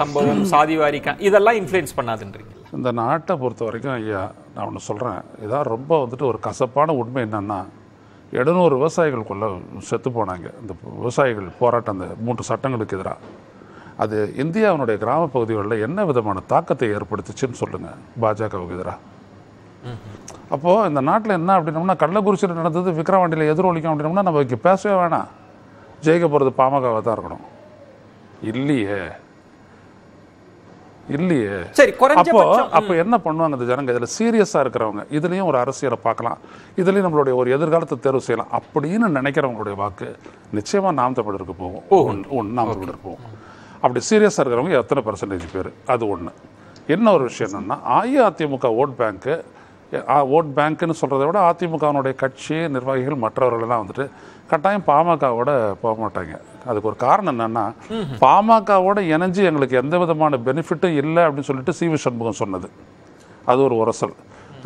Speaker 1: சம்பவம் சாதிவாரி இதெல்லாம் இன்ஃப்ளூயன்ஸ் பண்ணாதுன்றீங்க
Speaker 6: இந்த நாட்டை பொறுத்த வரைக்கும் ஐயா நான் ஒன்று சொல்கிறேன் இதான் ரொம்ப வந்துட்டு ஒரு கசப்பான உண்மை என்னென்னா எழுநூறு விவசாயிகளுக்குள்ள செத்து போனாங்க இந்த விவசாயிகள் போராட்டம் அந்த மூன்று சட்டங்களுக்கு எதிராக அது இந்தியாவினுடைய கிராம பகுதிகளில் என்ன விதமான தாக்கத்தை ஏற்படுத்துச்சுன்னு சொல்லுங்கள் பாஜகவுக்கு எதிராக அப்போது இந்த நாட்டில் என்ன அப்படின்னம்னா கள்ளக்குறிச்சியில் நடந்தது விக்ரவாண்டியில் எதிரொலிக்கும் அப்படின்னம்னா நம்ம இங்கே பேசவே வேணாம் ஜெயிக்க போகிறது பாமகவாக தான் இருக்கணும் இல்லையே இல்லையே சரி அப்போ அப்போ என்ன பண்ணுவாங்க இந்த ஜனங்க இதில் சீரியஸாக இருக்கிறவங்க இதுலேயும் ஒரு அரசியலை பார்க்கலாம் இதுலேயும் நம்மளுடைய ஒரு எதிர்காலத்தை தேர்வு செய்யலாம் அப்படின்னு நினைக்கிறவங்களுடைய வாக்கு நிச்சயமாக நாம் தமிழருக்கு போவோம் ஒன்று நாம் போவோம் அப்படி சீரியஸாக இருக்கிறவங்க எத்தனை பர்சன்டேஜ் பேர் அது ஒன்று என்ன ஒரு விஷயம் என்னென்னா அஇஅதிமுக ஓட் பேங்க்கு ஓட் பேங்க்குன்னு சொல்கிறத விட அதிமுகவினுடைய கட்சி நிர்வாகிகள் மற்றவர்கள் எல்லாம் வந்துட்டு கட்டாயம் பாமகவோட போக மாட்டாங்க அதுக்கு ஒரு காரணம் என்னென்னா பாமகவோட இணைஞ்சு எங்களுக்கு எந்த விதமான பெனிஃபிட்டும் இல்லை அப்படின்னு சொல்லிட்டு சி வி சண்முகம் சொன்னது அது ஒரு உரசல்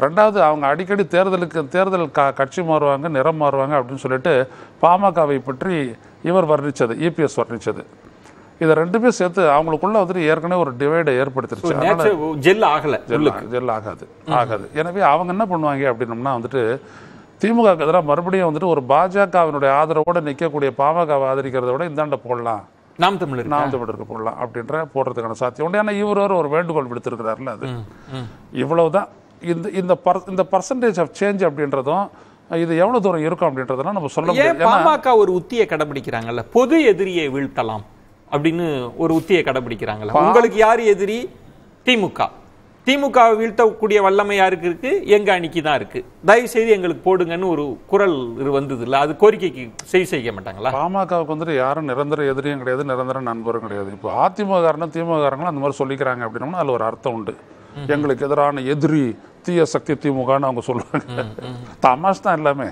Speaker 6: ரெண்டாவது அவங்க அடிக்கடி தேர்தலுக்கு தேர்தல் க கட்சி மாறுவாங்க நிறம் மாறுவாங்க அப்படின்னு சொல்லிட்டு பாமகவை பற்றி இவர் வர்ணித்தது இபிஎஸ் வர்ணித்தது இதை ரெண்டுமே சேர்த்து அவங்களுக்குள்ள வந்துட்டு ஏற்கனவே ஒரு டிவைடை ஏற்படுத்திருச்சு ஜெல் ஆகல ஜெல் ஆகாது ஆகாது எனவே அவங்க என்ன பண்ணுவாங்க அப்படின்னம்னா வந்துட்டு திமுக எதிராக மறுபடியும் வந்துட்டு ஒரு பாஜகவினுடைய ஆதரவோட நிற்கக்கூடிய பாமகவை ஆதரிக்கிறத விட இந்தாண்ட போடலாம் நாம் தமிழர் நாம் தமிழருக்கு போடலாம் அப்படின்ற போடுறதுக்கான சாத்தியம் உண்டு ஏன்னா இவர் ஒரு வேண்டுகோள் விடுத்திருக்கிறாருல அது இவ்வளவுதான் இந்த இந்த இந்த பர்சன்டேஜ் ஆஃப் சேஞ்ச் அப்படின்றதும் இது எவ்வளவு தூரம் இருக்கும் அப்படின்றதெல்லாம் நம்ம சொல்ல முடியாது பாமக
Speaker 1: ஒரு உத்தியை கடைபிடிக்கிறாங்கல்ல பொது எதிரியை வீழ்த்தலாம் அப்படின்னு ஒரு உத்தியை கடைபிடிக்கிறாங்களா உங்களுக்கு யார் எதிரி திமுக திமுக வீழ்த்தக்கூடிய வல்லமை யாருக்கு இருக்கு எங்க அணிக்கு தான் இருக்கு தயவு செய்து எங்களுக்கு போடுங்கன்னு ஒரு குரல் வந்தது இல்லை அது
Speaker 6: கோரிக்கைக்கு செய்ய செய்ய மாட்டாங்களா பாமகவுக்கு வந்துட்டு யாரும் நிரந்தர எதிரியும் கிடையாது நிரந்தர நண்பரும் கிடையாது இப்போ அதிமுக திமுக அந்த மாதிரி சொல்லிக்கிறாங்க அப்படின்னா அதில் ஒரு அர்த்தம் உண்டு எங்களுக்கு எதிரான எதிரி தீய சக்தி திமுகன்னு அவங்க சொல்லுவாங்க தமாஷ் தான் எல்லாமே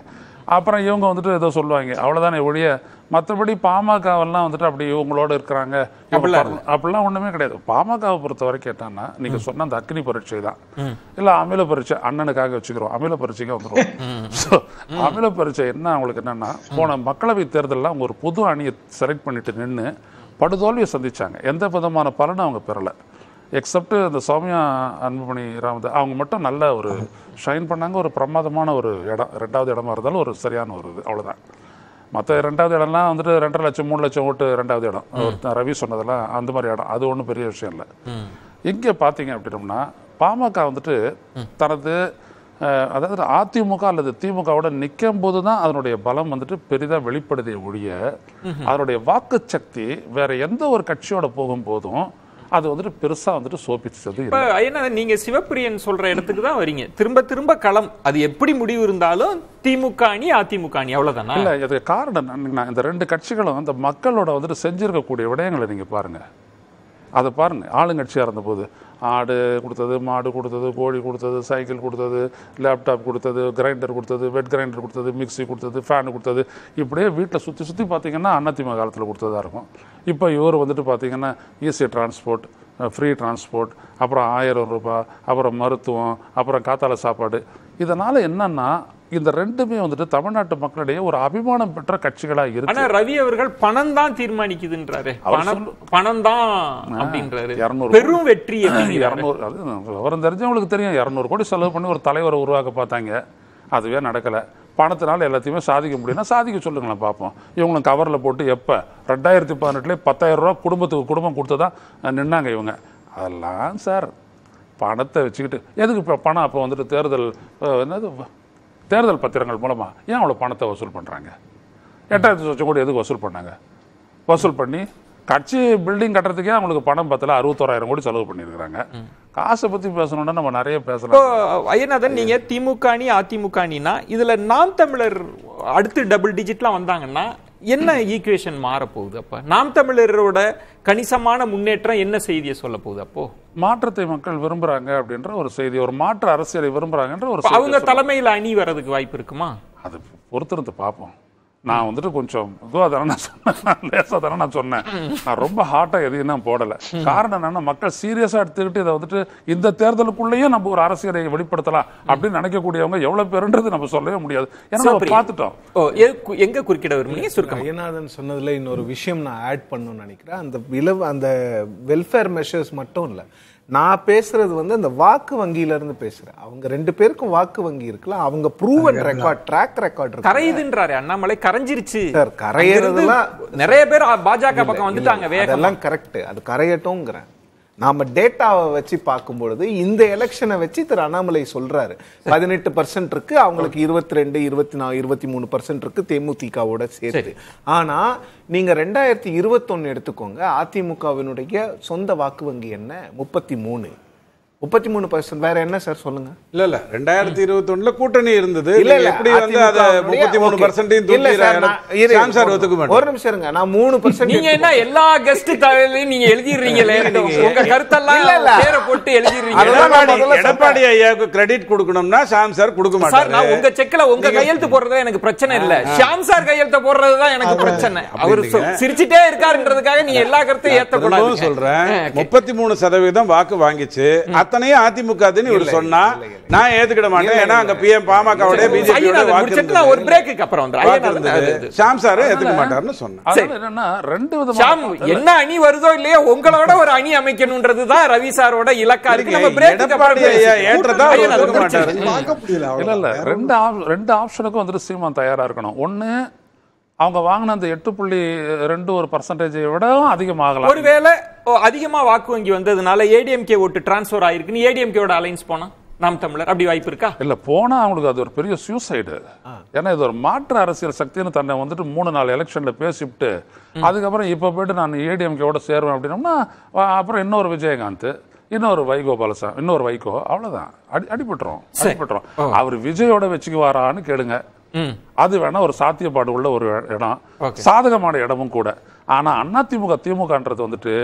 Speaker 6: அப்புறம் இவங்க வந்துட்டு ஏதோ சொல்லுவாங்க அவ்வளோதானே ஒழிய மற்றபடி பாமகவெல்லாம் வந்துட்டு அப்படி இவங்களோட இருக்கிறாங்க அப்படிலாம் ஒன்றுமே கிடையாது பாமகவை பொறுத்த வரைக்கும் கேட்டான்னா நீங்கள் சொன்ன அந்த அக்னி பரீட்சை தான் இல்லை அமில பரீட்சை அண்ணனுக்காக வச்சுக்கிறோம் அமில பரீட்சைக்கு வந்துடும் ஸோ அமில பரீட்சை என்ன அவங்களுக்கு என்னன்னா போன மக்களவை தேர்தலில் அவங்க ஒரு புது அணியை செலக்ட் பண்ணிட்டு நின்று படுதோல்வியை சந்திச்சாங்க எந்த விதமான பலனும் அவங்க பெறலை எக்ஸப்ட் அந்த சௌமியா அன்புமணி ராமதா அவங்க மட்டும் நல்ல ஒரு ஷைன் பண்ணாங்க ஒரு பிரமாதமான ஒரு இடம் ரெண்டாவது இடமா இருந்தாலும் ஒரு சரியான ஒரு இது அவ்வளோதான் மற்ற ரெண்டாவது இடம்லாம் வந்துட்டு ரெண்டரை லட்சம் மூணு லட்சம் ஓட்டு ரெண்டாவது இடம் ரவி சொன்னதெல்லாம் அந்த மாதிரி இடம் அது ஒன்றும் பெரிய விஷயம் இல்லை இங்கே பார்த்தீங்க அப்படின்னோம்னா பாமக வந்துட்டு தனது அதாவது அதிமுக அல்லது திமுகவோட நிற்கும் போது தான் அதனுடைய பலம் வந்துட்டு பெரிதாக வெளிப்படுதே ஒழிய அதனுடைய வாக்கு சக்தி வேற எந்த ஒரு கட்சியோட போகும்போதும் அது வந்துட்டு பெருசாக வந்துட்டு இப்போ
Speaker 1: ஏன்னா நீங்கள் சிவப்பிரியன் சொல்கிற இடத்துக்கு
Speaker 6: தான் வரீங்க திரும்ப திரும்ப களம் அது எப்படி முடிவு இருந்தாலும் திமுக அணி அதிமுக அணி அவ்வளோதானா இல்லை அதுக்கு காரணம் நான் இந்த ரெண்டு கட்சிகளும் அந்த மக்களோட வந்துட்டு செஞ்சுருக்கக்கூடிய விடயங்களை நீங்கள் பாருங்கள் அதை பாருங்கள் ஆளுங்கட்சியாக இருந்தபோது ஆடு கொடுத்தது மாடு கொடுத்தது கோழி கொடுத்தது சைக்கிள் கொடுத்தது லேப்டாப் கொடுத்தது கிரைண்டர் கொடுத்தது வெட் கிரைண்டர் கொடுத்தது மிக்சி கொடுத்தது ஃபேன் கொடுத்தது இப்படியே வீட்டில் சுற்றி சுற்றி பார்த்திங்கன்னா அன்னத்தி காலத்தில் கொடுத்ததாக இருக்கும் இப்போ இவர் வந்துட்டு பார்த்திங்கன்னா ஈஸி டிரான்ஸ்போர்ட் ஃப்ரீ டிரான்ஸ்போர்ட் அப்புறம் ஆயிரம் ரூபாய் அப்புறம் மருத்துவம் அப்புறம் காத்தால சாப்பாடு இதனால் என்னென்னா இந்த ரெண்டுமே வந்துட்டு தமிழ்நாட்டு மக்களிடையே ஒரு அபிமானம் பெற்ற கட்சிகளாக இருக்கு ஆனா
Speaker 1: ரவி அவர்கள் பணம் தான் தீர்மானிக்குதுன்றாரு பணம் தான்
Speaker 6: அப்படின்றாரு பெரும் வெற்றி இரநூறு அது விவரம் தெரிஞ்சவங்களுக்கு தெரியும் இரநூறு கோடி செலவு பண்ணி ஒரு தலைவரை உருவாக்க பார்த்தாங்க அதுவே நடக்கலை பணத்தினால எல்லாத்தையுமே சாதிக்க முடியும்னா சாதிக்க சொல்லுங்களேன் பார்ப்போம் இவங்களும் கவரில் போட்டு எப்போ ரெண்டாயிரத்தி பதினெட்டுலேயே பத்தாயிரம் ரூபா குடும்பத்துக்கு குடும்பம் கொடுத்து தான் நின்னாங்க இவங்க அதெல்லாம் சார் பணத்தை வச்சுக்கிட்டு எதுக்கு இப்போ பணம் அப்போ வந்துட்டு தேர்தல் என்னது தேர்தல் பத்திரங்கள் மூலமாக ஏன் அவ்வளோ பணத்தை வசூல் பண்ணுறாங்க எட்டாயிரத்தி லட்சம் கோடி எதுக்கு வசூல் பண்ணாங்க வசூல் பண்ணி கட்சி பில்டிங் கட்டுறதுக்கே அவங்களுக்கு பணம் பத்தல அறுபத்தோராயிரம் கோடி செலவு பண்ணியிருக்கிறாங்க காசை பற்றி பேசணும்னா நம்ம நிறைய பேசலாம் ஐயநாதன் நீங்கள் திமுக அணி அதிமுக அணினா இதில் நாம் தமிழர் அடுத்து டபுள்
Speaker 1: டிஜிட்லாம் வந்தாங்கன்னா என்ன ஈக்குவேஷன் மாறப்போகுது அப்போ நாம் தமிழரோட கணிசமான
Speaker 6: முன்னேற்றம் என்ன செய்தியை சொல்ல போகுது அப்போ மாற்றத்தை மக்கள் விரும்புறாங்க அப்படின்ற ஒரு செய்தி ஒரு மாற்று அரசியலை விரும்புறாங்கன்ற ஒரு அவங்க
Speaker 1: தலைமையில் அணி வர்றதுக்கு வாய்ப்பு இருக்குமா அது
Speaker 6: பொறுத்திருந்து பார்ப்போம் நான் வந்துட்டு கொஞ்சம் இதுவாக தானே நான் சொன்னேன் லேசாக தானே நான் சொன்னேன் நான் ரொம்ப ஹார்ட்டாக எதையும் நான் போடலை காரணம் என்னன்னா மக்கள் சீரியஸாக எடுத்துக்கிட்டு இதை வந்துட்டு இந்த தேர்தலுக்குள்ளேயே நம்ம ஒரு அரசியலை வெளிப்படுத்தலாம் அப்படின்னு நினைக்கக்கூடியவங்க எவ்வளோ பேருன்றது நம்ம சொல்லவே முடியாது ஏன்னா நம்ம பார்த்துட்டோம் எங்கே குறுக்கிட விரும்புறீங்க
Speaker 5: சுருக்கம் ஐயநாதன் சொன்னதில் இன்னொரு விஷயம் நான் ஆட் பண்ணணும்னு நினைக்கிறேன் அந்த விளவு அந்த வெல்ஃபேர் மெஷர்ஸ் மட்டும் இல்லை நான் பேசுறது வந்து அந்த வாக்கு வங்கியில இருந்து பேசுறேன் அவங்க ரெண்டு பேருக்கும் வாக்கு வங்கி இருக்குல்ல அவங்க ப்ரூவன் ரெக்கார்ட் ட்ராக் ரெக்கார்ட்
Speaker 1: கரையுதுன்றாரு அண்ணாமலை கரைஞ்சிருச்சு
Speaker 5: சார் கரையிறதுலாம்
Speaker 1: நிறைய பேர் பாஜக பக்கம் வந்துட்டாங்க வேகம் எல்லாம்
Speaker 5: கரெக்ட் அது கரையட்டும்ங்கிறேன் நாம் டேட்டாவை வச்சு பார்க்கும் பொழுது இந்த எலெக்ஷனை வச்சு திரு அண்ணாமலை சொல்கிறாரு பதினெட்டு பர்சன்ட் இருக்கு அவங்களுக்கு இருபத்தி ரெண்டு இருபத்தி நா இருபத்தி மூணு பர்சன்ட் இருக்கு தேமுதிகவோட சேர்த்து ஆனால் நீங்கள் ரெண்டாயிரத்தி இருபத்தொன்று எடுத்துக்கோங்க அதிமுகவினுடைய சொந்த வாக்கு வங்கி என்ன முப்பத்தி மூணு முப்பத்தி மூணு பர்சன்ட் வேற என்ன சார் சொல்லுங்க
Speaker 4: இல்ல இல்ல ரெண்டாயிரத்தி இருபத்தி ஒண்ணுல கூட்டணி இருந்தது இல்ல இல்ல எப்படி வந்து அத முப்பத்தி மூணு
Speaker 1: பர்சன்டையும் சார் ஒத்துக்க ஒரு
Speaker 5: நிமிஷம் இருங்க நான் மூணு பர்சன்ட் நீங்க
Speaker 1: என்ன எல்லா கெஸ்ட் தலைவர்களையும் நீங்க எழுதிடுறீங்களே உங்க கருத்தெல்லாம் இல்ல பேரை போட்டு எழுதிடுறீங்க எடப்பாடி
Speaker 4: ஐயாவுக்கு கிரெடிட் கொடுக்கணும்னா ஷாம் சார் கொடுக்க மாட்டார் நான் உங்க
Speaker 1: செக்ல உங்க கையெழுத்து போடுறது எனக்கு பிரச்சனை இல்ல ஷாம் சார் கையெழுத்து போடுறது தான் எனக்கு பிரச்சனை அவர் சிரிச்சிட்டே இருக்காருன்றதுக்காக நீங்க எல்லா கருத்தையும் ஏத்தக்கூடாது
Speaker 4: சொல்றேன் முப்பத்தி மூணு சதவீதம் வாக்கு வாங்கிச்சு அத்த அத்தனையும் அதிமுக இவர் சொன்னா நான் ஏத்துக்கிட மாட்டேன் ஏன்னா அங்க பி எம் பாமக ஒரு பிரேக்கு அப்புறம் ஷாம் சார் ஏத்துக்க மாட்டாருன்னு சொன்னா
Speaker 6: ரெண்டு விதமா என்ன அணி வருதோ இல்லையோ
Speaker 1: உங்களோட ஒரு அணி அமைக்கணும்ன்றது தான் ரவி சாரோட இலக்கா இருக்கு நம்ம பிரேக்கு அப்புறம்
Speaker 6: ஏற்றதா ரெண்டு ரெண்டு ஆப்ஷனுக்கும் வந்துட்டு சீமான் தயாரா இருக்கணும் ஒன்னு அவங்க வாங்கின அந்த எட்டு புள்ளி ரெண்டு ஒரு பர்சன்டேஜை விடவும் அதிகமாகலாம் ஒருவேளை
Speaker 1: அதிகமாக வாக்கு வங்கி வந்ததுனால ஏடிஎம்கே ஓட்டு டிரான்ஸ்ஃபர் ஆயிருக்குன்னு ஏடிஎம்கேவோட அலைன்ஸ் போனா நாம் தமிழர்
Speaker 6: அப்படி வாய்ப்பு இருக்கா இல்ல போனா அவங்களுக்கு அது ஒரு பெரிய சூசைடு ஏன்னா இது ஒரு மாற்று அரசியல் சக்தின்னு தன்னை வந்துட்டு மூணு நாள் எலெக்ஷன்ல பேசிவிட்டு அதுக்கப்புறம் இப்போ போயிட்டு நான் ஏடிஎம்கேவோட சேருவேன் அப்படின்னோம்னா அப்புறம் இன்னொரு விஜயகாந்த் இன்னொரு வைகோ பாலசா இன்னொரு வைகோ அவ்வளவுதான் அடி அடிபட்டுரும் அடிபட்டுரும் அவர் விஜயோட வச்சுக்குவாரான்னு கேளுங்க அது வேணா ஒரு சாத்தியப்பாடு உள்ள ஒரு இடம் சாதகமான இடமும் கூட ஆனா அண்ணா திமுக திமுகன்றது வந்துட்டு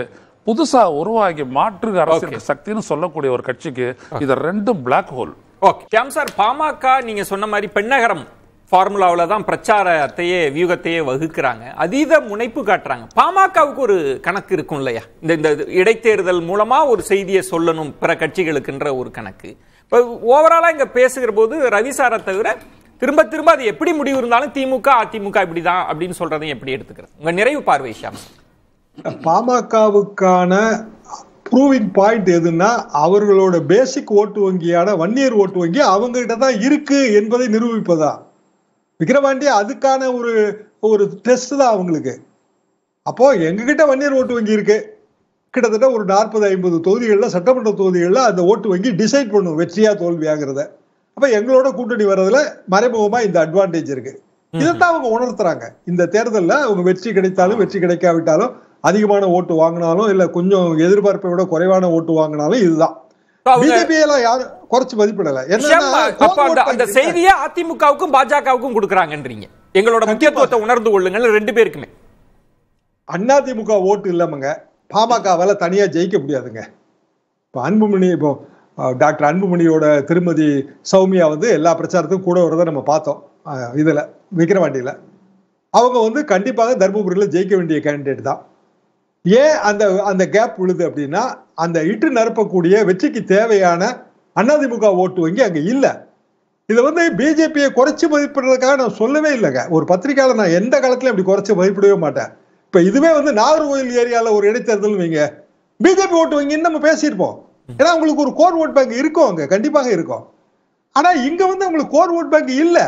Speaker 6: புதுசா உருவாகி மாற்று அரசியல் சக்தின்னு சொல்லக்கூடிய ஒரு கட்சிக்கு இது ரெண்டும் பிளாக் ஹோல்
Speaker 1: ஓகே சார் பாமக நீங்க சொன்ன மாதிரி பெண்ணகரம் ஃபார்முலாவில் தான் பிரச்சாரத்தையே வியூகத்தையே வகுக்கிறாங்க அதீத முனைப்பு காட்டுறாங்க பாமகவுக்கு ஒரு கணக்கு இருக்கும் இல்லையா இந்த இந்த இடைத்தேர்தல் மூலமாக ஒரு செய்தியை சொல்லணும் பிற கட்சிகளுக்குன்ற ஒரு கணக்கு இப்போ ஓவராலாக இங்கே பேசுகிற போது ரவிசாரை தவிர திரும்ப திரும்ப அது எப்படி முடிவு இருந்தாலும் திமுக அதிமுக இப்படிதான் அப்படின்னு சொல்றதை எப்படி எடுத்துக்கிறது உங்க நிறைவு பார்வை
Speaker 3: பாமகவுக்கான ப்ரூவிங் பாயிண்ட் எதுனா அவர்களோட பேசிக் ஓட்டு வங்கியான வன்னியர் ஓட்டு வங்கி அவங்க தான் இருக்கு என்பதை நிரூபிப்பதா விக்கிரவாண்டி அதுக்கான ஒரு ஒரு டெஸ்ட் தான் அவங்களுக்கு அப்போ எங்ககிட்ட வன்னியர் ஓட்டு வங்கி இருக்கு கிட்டத்தட்ட ஒரு நாற்பது ஐம்பது தொகுதிகளில் சட்டமன்ற தொகுதிகளில் அந்த ஓட்டு வங்கி டிசைட் பண்ணும் வெற்றியா தோல்வியாகிறத அப்ப எங்களோட கூட்டணி வர்றதுல மறைமுகமா இந்த அட்வான்டேஜ் இருக்கு இதைத்தான் அவங்க உணர்த்துறாங்க இந்த தேர்தலில் அவங்க வெற்றி கிடைத்தாலும் வெற்றி கிடைக்காவிட்டாலும் அதிகமான ஓட்டு வாங்கினாலும் இல்ல கொஞ்சம் எதிர்பார்ப்பை விட குறைவான ஓட்டு வாங்கினாலும் இதுதான் பிஜேபியெல்லாம் யாரும் குறைச்சு மதிப்பிடல
Speaker 1: அந்த செய்தியை அதிமுகவுக்கும் பாஜகவுக்கும் கொடுக்குறாங்கன்றீங்க எங்களோட முக்கியத்துவத்தை உணர்ந்து கொள்ளுங்க ரெண்டு பேருக்குமே
Speaker 3: அதிமுக ஓட்டு இல்லாமங்க பாமகவால தனியா ஜெயிக்க முடியாதுங்க இப்போ அன்புமணி இப்போ டாக்டர் அன்புமணியோட திருமதி சௌமியா வந்து எல்லா பிரச்சாரத்துக்கும் கூட வருதை நம்ம பார்த்தோம் இதில் விக்கிரவாண்டியில் அவங்க வந்து கண்டிப்பாக தர்மபுரியில் ஜெயிக்க வேண்டிய கேண்டிடேட் தான் ஏன் அந்த அந்த கேப் விழுது அப்படின்னா அந்த இட்டு நிரப்பக்கூடிய வெற்றிக்கு தேவையான அண்ணாதிமுக ஓட்டு வங்கி அங்கே இல்லை இதை வந்து பிஜேபியை குறைச்சி மதிப்பிடுறதுக்காக நான் சொல்லவே இல்லைங்க ஒரு பத்திரிகையாளர் நான் எந்த காலத்துலையும் அப்படி குறைச்சி மதிப்பிடவே மாட்டேன் இப்போ இதுவே வந்து நாகர்கோவில் ஏரியாவில் ஒரு இடைத்தேர்தல் வைங்க பிஜேபி ஓட்டு வங்கின்னு நம்ம பேசியிருப்போம் ஏன்னா உங்களுக்கு ஒரு கோர் ஓட் பேங்க் இருக்கும் அங்க கண்டிப்பாக இருக்கும் ஆனா இங்க வந்து உங்களுக்கு கோர் ஓட் பேங்க் இல்ல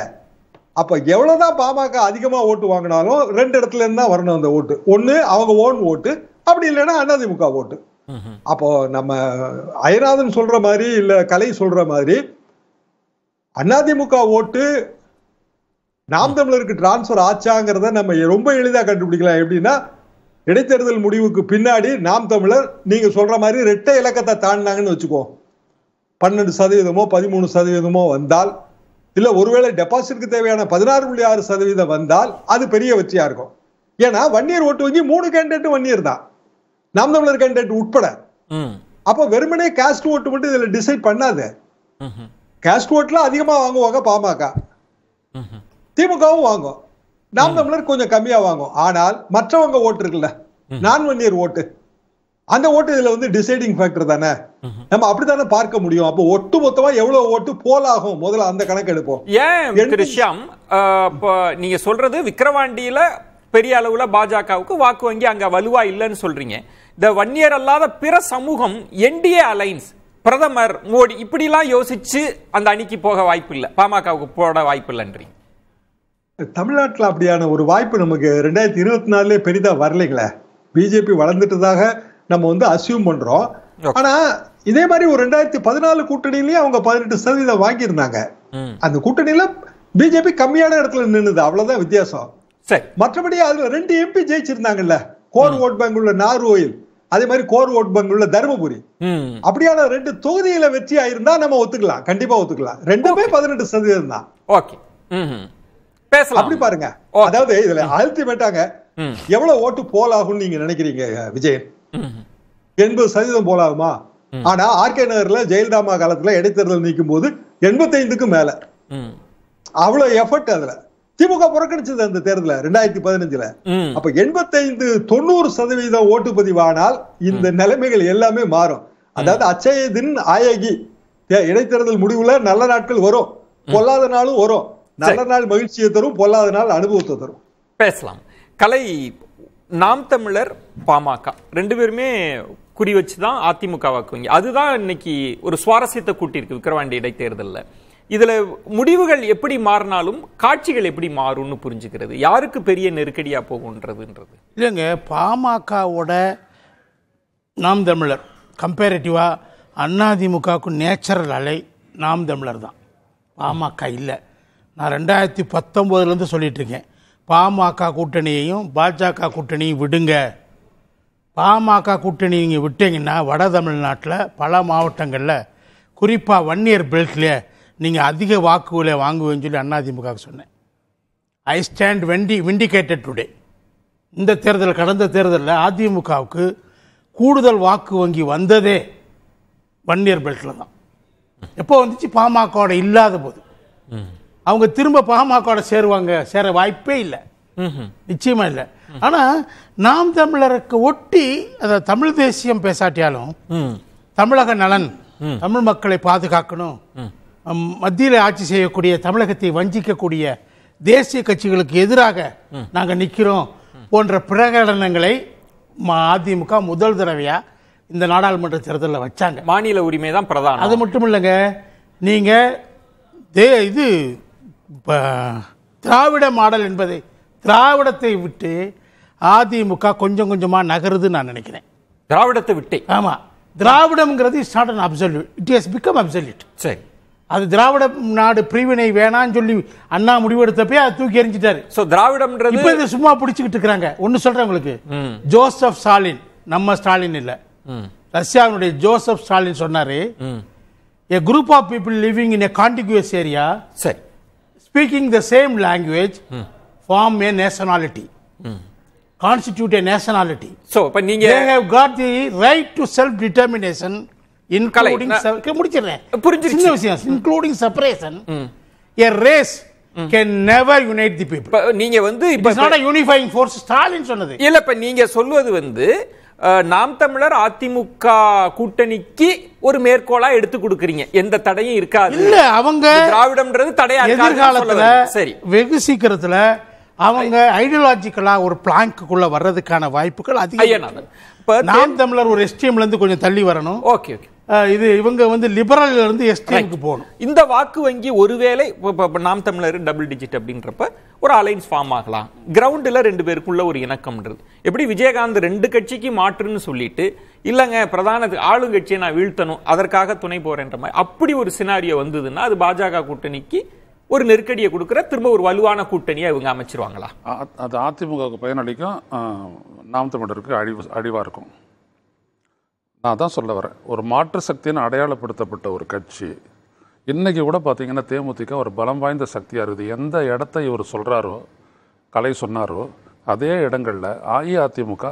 Speaker 3: அப்ப எவ்வளவுதான் பாமக அதிகமா ஓட்டு வாங்கினாலும் ரெண்டு இடத்துல இருந்து தான் வரணும் அந்த ஓட்டு ஒண்ணு அவங்க ஓன் ஓட்டு அப்படி இல்லைன்னா அதிமுக ஓட்டு அப்போ நம்ம அயராதன் சொல்ற மாதிரி இல்ல கலை சொல்ற மாதிரி அதிமுக ஓட்டு நாம் தமிழருக்கு டிரான்ஸ்பர் ஆச்சாங்கிறத நம்ம ரொம்ப எளிதா கண்டுபிடிக்கலாம் எப்படின்னா இடைத்தேர்தல் முடிவுக்கு பின்னாடி நாம் தமிழர் நீங்க சொல்ற மாதிரி ரெட்டை இலக்கத்தை தாண்டினாங்கன்னு வச்சுக்கோ பன்னெண்டு சதவீதமோ பதிமூணு சதவீதமோ வந்தால் இல்ல ஒருவேளை டெபாசிட்க்கு தேவையான பதினாறு புள்ளி ஆறு சதவீதம் வந்தால் அது பெரிய வெற்றியா இருக்கும் ஏன்னா வன்னியர் ஓட்டு வங்கி மூணு கேண்டிடேட் வன்னியர் தான் நாம் தமிழர் கேண்டிடேட் உட்பட அப்ப வெறுமனே கேஸ்ட் ஓட்டு மட்டும் இதுல டிசைட் பண்ணாத கேஸ்ட் ஓட்டுல அதிகமா வாங்குவாங்க பாமக திமுகவும் வாங்கும் நாம் தமிழர் கொஞ்சம் கம்மியா வாங்கும் ஆனால் மற்றவங்க ஓட்டு இருக்குல்ல நான் ஒன் இயர் ஓட்டு அந்த ஓட்டு இதுல வந்து டிசைடிங் ஃபேக்டர் தானே நம்ம அப்படித்தானே பார்க்க முடியும் அப்போ ஒட்டு மொத்தமா எவ்வளவு ஓட்டு போலாகும் முதல்ல அந்த கணக்கு எடுப்போம்
Speaker 1: ஏன் திருஷ்யாம் நீங்க சொல்றது விக்கிரவாண்டியில பெரிய அளவுல பாஜகவுக்கு வாக்கு வங்கி அங்க வலுவா இல்லைன்னு சொல்றீங்க இந்த இயர் அல்லாத பிற சமூகம் என்டிஏ அலைன்ஸ் பிரதமர் மோடி இப்படிலாம் யோசிச்சு அந்த அணிக்கு போக வாய்ப்பு இல்லை பாமகவுக்கு போட வாய்ப்பு இல்லைன்றீங்க
Speaker 3: தமிழ்நாட்டில் அப்படியான ஒரு வாய்ப்பு நமக்கு ரெண்டாயிரத்தி இருபத்தி நாலுலே பெரிதாக வரலைங்களே பிஜேபி வளர்ந்துட்டதாக நம்ம வந்து அசியூம் பண்ணுறோம் ஆனால் இதே மாதிரி ஒரு ரெண்டாயிரத்தி பதினாலு கூட்டணியிலேயே அவங்க பதினெட்டு சதவீதம் வாங்கியிருந்தாங்க அந்த கூட்டணியில் பிஜேபி கம்மியான இடத்துல நின்றுது அவ்வளோதான் வித்தியாசம் மற்றபடி அதில் ரெண்டு எம்பி ஜெயிச்சிருந்தாங்கல்ல கோர் ஓட் பேங்க் உள்ள நார்வோயில் அதே மாதிரி கோர் ஓட் பேங்க் உள்ள தருமபுரி அப்படியான ரெண்டு தொகுதியில வெற்றி ஆயிருந்தா நம்ம ஒத்துக்கலாம் கண்டிப்பா ஒத்துக்கலாம் ரெண்டுமே பதினெட்டு சதவீதம் தான் ஓகே பேசலாம் அப்படி பாருங்க அதாவது இதுல அல்டிமேட்டாங்க எவ்வளவு ஓட்டு போலாகும்னு நீங்க நினைக்கிறீங்க விஜயன் எண்பது சதவீதம் போலாகுமா ஆனா ஆர்கே நகர்ல ஜெயலலிதாமா காலத்துல இடைத்தேர்தல் நிற்கும் போது எண்பத்தைந்துக்கும் மேல அவ்வளவு எஃபர்ட் அதுல திமுக புறக்கணிச்சது அந்த தேர்தல ரெண்டாயிரத்தி பதினஞ்சுல அப்ப எண்பத்தைந்து தொண்ணூறு சதவீதம் ஓட்டு பதிவானால் இந்த நிலைமைகள் எல்லாமே மாறும் அதாவது அச்சய தின் ஆயகி இடைத்தேர்தல் முடிவுல நல்ல நாட்கள் வரும் பொல்லாத நாளும் வரும் நல்ல நாள் மகிழ்ச்சியை தரும் பொல்லாத நாள் அனுபவத்தை தரும்
Speaker 1: பேசலாம் கலை நாம் தமிழர் பாமக ரெண்டு பேருமே குறி வச்சு தான் அதிமுக அதுதான் இன்னைக்கு ஒரு சுவாரஸ்யத்தை கூட்டியிருக்கு விக்கிரவாண்டி இடைத்தேர்தலில் இதில் முடிவுகள் எப்படி மாறினாலும் காட்சிகள் எப்படி மாறும்னு புரிஞ்சுக்கிறது யாருக்கு பெரிய நெருக்கடியாக போகுன்றதுன்றது
Speaker 2: இல்லைங்க பாமகவோட நாம் தமிழர் கம்பேரட்டிவாக அதிமுகவுக்கு நேச்சுரல் அலை நாம் தமிழர் தான் பாமக இல்லை நான் ரெண்டாயிரத்தி பத்தொம்போதுலேருந்து சொல்லிகிட்ருக்கேன் பாமக கூட்டணியையும் பாஜக கூட்டணியும் விடுங்க பாமக கூட்டணி நீங்கள் விட்டீங்கன்னா வட தமிழ்நாட்டில் பல மாவட்டங்களில் குறிப்பாக ஒன் இயர் பெல்ட்லேயே நீங்கள் அதிக வாக்குகளை வாங்குவேன்னு சொல்லி அதிமுக சொன்னேன் ஐ ஸ்டாண்ட் வெண்டி விண்டிகேட்டட் டுடே இந்த தேர்தல் கடந்த தேர்தலில் அதிமுகவுக்கு கூடுதல் வாக்கு வங்கி வந்ததே ஒன் இயர் பெல்ட்டில் தான் எப்போ வந்துச்சு பாமகவோட இல்லாத போது அவங்க திரும்ப பாமகோட சேருவாங்க சேர வாய்ப்பே இல்லை நிச்சயமா இல்லை ஆனா நாம் தமிழருக்கு ஒட்டி அதாவது தமிழ் தேசியம் பேசாட்டியாலும் தமிழக நலன் தமிழ் மக்களை பாதுகாக்கணும் மத்தியில் ஆட்சி செய்யக்கூடிய தமிழகத்தை வஞ்சிக்கக்கூடிய தேசிய கட்சிகளுக்கு எதிராக நாங்கள் நிற்கிறோம் போன்ற பிரகடனங்களை அதிமுக முதல் தடவையா இந்த நாடாளுமன்ற தேர்தலில் வச்சாங்க மாநில உரிமை தான் பிரதானம் அது மட்டும் இல்லைங்க நீங்கள் தே இது திராவிட மாடல் என்பதை திராவிடத்தை விட்டு அதிமுக கொஞ்சம் கொஞ்சமாக நகருதுன்னு நான் நினைக்கிறேன் திராவிடத்தை விட்டு ஆமாம் திராவிடம்ங்கிறது it's not an absolute it is become absolute சரி அது திராவிட நாடு பிரிவினை வேணான்னு சொல்லி அண்ணா முடிவெடுத்தப்பே அதை தூக்கி எறிஞ்சிட்டாரு ஸோ திராவிடம்ன்றது இப்போ சும்மா பிடிச்சிக்கிட்டு இருக்கிறாங்க ஒன்று சொல்கிறேன் உங்களுக்கு ஜோசப் ஸ்டாலின் நம்ம ஸ்டாலின் இல்லை ரஷ்யாவினுடைய ஜோசப் ஸ்டாலின் சொன்னார் a group of people living in a contiguous area சரி speaking the same language mm. form a nationality. Mm. Constitute a nationality. So, but they have got the right to self determination, including including separation. A race can never unite the people நீங்க வந்து
Speaker 1: இப்ப not unifying force Stalin சொன்னது இல்ல இப்ப நீங்க சொல்வது வந்து நாம் தமிழர் அதிமுக கூட்டணிக்கு ஒரு மேற்கோளா எடுத்து கொடுக்குறீங்க எந்த தடையும் இருக்காது இல்ல அவங்க திராவிடம்ன்றது தடையா எதிர்காலத்துல சரி
Speaker 2: வெகு சீக்கிரத்துல அவங்க ஐடியாலஜிக்கலா ஒரு பிளாங்க்குள்ள வர்றதுக்கான வாய்ப்புகள் அதிகம் நாம் தமிழர் ஒரு எஸ்டிஎம்ல இருந்து கொஞ்சம் தள்ளி வரணும் ஓகே ஓகே இது இவங்க வந்து லிபரல் இருந்து எஸ்டிக்கு போகணும் இந்த
Speaker 1: வாக்கு வங்கி ஒருவேளை இப்போ நாம் தமிழர் டபுள் டிஜிட் அப்படின்றப்ப ஒரு அலைன்ஸ் ஃபார்ம் ஆகலாம் கிரவுண்டில் ரெண்டு பேருக்குள்ள ஒரு இணக்கம்ன்றது எப்படி விஜயகாந்த் ரெண்டு கட்சிக்கு மாற்றுன்னு சொல்லிட்டு இல்லைங்க பிரதான ஆளுங்கட்சியை நான் வீழ்த்தணும் அதற்காக துணை போறேன்ற மாதிரி அப்படி ஒரு சினாரியோ வந்ததுன்னா அது பாஜக கூட்டணிக்கு ஒரு நெருக்கடியை கொடுக்குற திரும்ப ஒரு வலுவான கூட்டணியை இவங்க அமைச்சிருவாங்களா
Speaker 6: அது அதிமுகவுக்கு பயனளிக்கும் நாம் தமிழருக்கு அழிவு அழிவாக இருக்கும் நான் தான் சொல்ல வரேன் ஒரு மாற்று சக்தின்னு அடையாளப்படுத்தப்பட்ட ஒரு கட்சி இன்றைக்கி கூட பார்த்திங்கன்னா தேமுதிக ஒரு பலம் வாய்ந்த சக்தியாக இருக்குது எந்த இடத்த இவர் சொல்கிறாரோ கலை சொன்னாரோ அதே இடங்களில் அஇஅதிமுக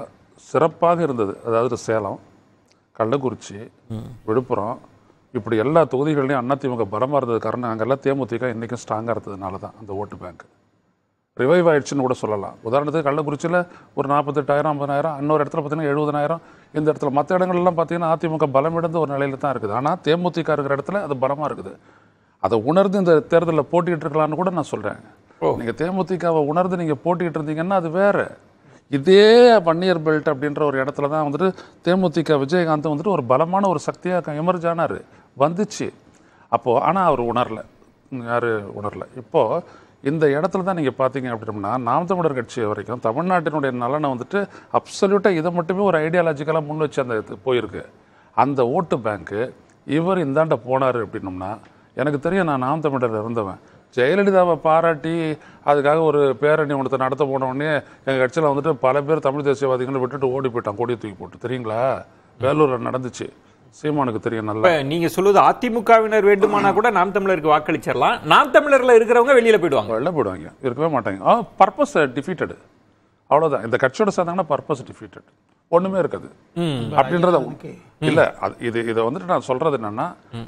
Speaker 6: சிறப்பாக இருந்தது அதாவது சேலம் கள்ளக்குறிச்சி விழுப்புரம் இப்படி எல்லா தொகுதிகளிலையும் அதிமுக பலமாக இருந்தது காரணம் அங்கெல்லாம் தேமுதிக இன்றைக்கும் ஸ்ட்ராங்காக இருந்ததுனால தான் அந்த ஓட்டு பேங்க் ரிவைவ் ஆயிடுச்சுன்னு கூட சொல்லலாம் உதாரணத்துக்கு கள்ளக்குறிச்சியில் ஒரு நாற்பத்தெட்டாயிரம் ஐம்பதாயிரம் இன்னொரு இடத்துல பார்த்தீங்கன்னா எழுபதனாயிரம் இந்த இடத்துல மற்ற இடங்கள்லாம் பார்த்தீங்கன்னா அதிமுக பலமிடந்து ஒரு நிலையில் தான் இருக்குது ஆனால் தேமுதிக இருக்கிற இடத்துல அது பலமாக இருக்குது அதை உணர்ந்து இந்த தேர்தலில் போட்டிகிட்டு இருக்கலாம்னு கூட நான் சொல்கிறேன் ஓ நீங்கள் தேமுதிகவை உணர்ந்து நீங்கள் போட்டிகிட்டு இருந்தீங்கன்னா அது வேறு இதே பன்னியர் பெல்ட் அப்படின்ற ஒரு இடத்துல தான் வந்துட்டு தேமுதிக விஜயகாந்த் வந்துட்டு ஒரு பலமான ஒரு சக்தியாக எமர்ஜ் ஆனார் வந்துச்சு அப்போது ஆனால் அவர் உணரலை யார் உணரலை இப்போது இந்த இடத்துல தான் நீங்கள் பார்த்தீங்க அப்படின்னா நாம் தமிழர் கட்சி வரைக்கும் தமிழ்நாட்டினுடைய நலனை வந்துட்டு அப்சல்யூட்டாக இதை மட்டுமே ஒரு ஐடியாலஜிக்கலாக முன் வச்சு அந்த இது போயிருக்கு அந்த ஓட்டு பேங்க்கு இவர் இந்தாண்ட போனார் அப்படின்னோம்னா எனக்கு தெரியும் நான் நாம் தமிழர் இருந்தவன் ஜெயலலிதாவை பாராட்டி அதுக்காக ஒரு பேரணி ஒன்றத்தை நடத்த போன உடனே எங்கள் கட்சியில் வந்துட்டு பல பேர் தமிழ் தேசியவாதிகளை விட்டுட்டு ஓடி போயிட்டான் கொடியை தூக்கி போட்டு தெரியுங்களா வேலூரில் நடந்துச்சு சீமானுக்கு தெரியும் நல்லா நீங்க சொல்லுவது அதிமுகவினர் வேண்டுமானா கூட நாம் தமிழருக்கு வாக்களிச்சிடலாம் நாம் தமிழர்ல இருக்கிறவங்க வெளியில போயிடுவாங்க வெளில போயிடுவாங்க இருக்கவே மாட்டாங்க பர்பஸ் டிஃபீட்டடு அவ்வளவுதான் இந்த கட்சியோட சேர்ந்தாங்கன்னா பர்பஸ் டிஃபீட்டட் ஒன்றுமே இருக்காது அப்படின்றத இல்லை இது இதை வந்துட்டு நான் சொல்றது என்னன்னா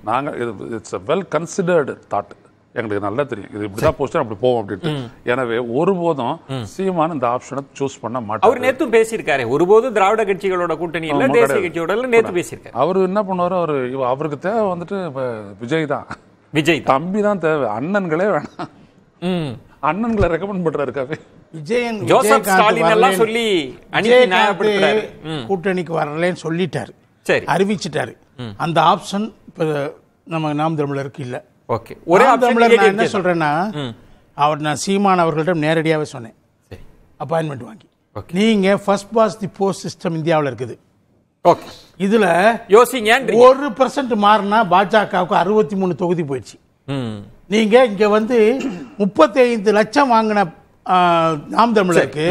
Speaker 6: நாங்க இது it's a well considered thought எங்களுக்கு நல்லா தெரியும் இது இப்படி தான் போஸ்டர் அப்படி போவோம் அப்படின்ட்டு எனவே ஒருபோதும் சீமான இந்த ஆப்ஷனை சூஸ் பண்ண மாட்டார் அவர்
Speaker 1: நேற்று பேசியிருக்காரு ஒருபோதும் திராவிட கட்சிகளோட கூட்டணி இல்லை தேசிய கட்சியோட நேற்று
Speaker 6: பேசியிருக்காரு அவர் என்ன பண்ணுவார் அவர் அவருக்கு தேவை வந்துட்டு இப்போ விஜய் தான் விஜய் தம்பி தான் தேவை அண்ணன்களே வேணாம் அண்ணன்களை ரெக்கமெண்ட் பண்றாரு கவி விஜயன் ஜோசப் ஸ்டாலின் எல்லாம் சொல்லி கூட்டணிக்கு வரலன்னு சொல்லிட்டாரு
Speaker 2: சரி அறிவிச்சிட்டாரு அந்த ஆப்ஷன் இப்போ நம்ம நாம் தமிழருக்கு இல்லை ஓகே ஒரே தமிழர் நான் என்ன சொல்கிறேன்னா அவர் நான் சீமான் அவர்களிடம் நேரடியாகவே சொன்னேன் அப்பாயின்மெண்ட் வாங்கி நீங்கள் first pass the post system இந்தியாவில் இருக்குது ஓகே இதுல யோசிங்க ஒரு பர்சன்ட் மாறினா பாஜகவுக்கு அறுபத்தி மூணு தொகுதி போயிடுச்சு நீங்க இங்க வந்து முப்பத்தி ஐந்து லட்சம் வாங்கின நாம் தமிழருக்கு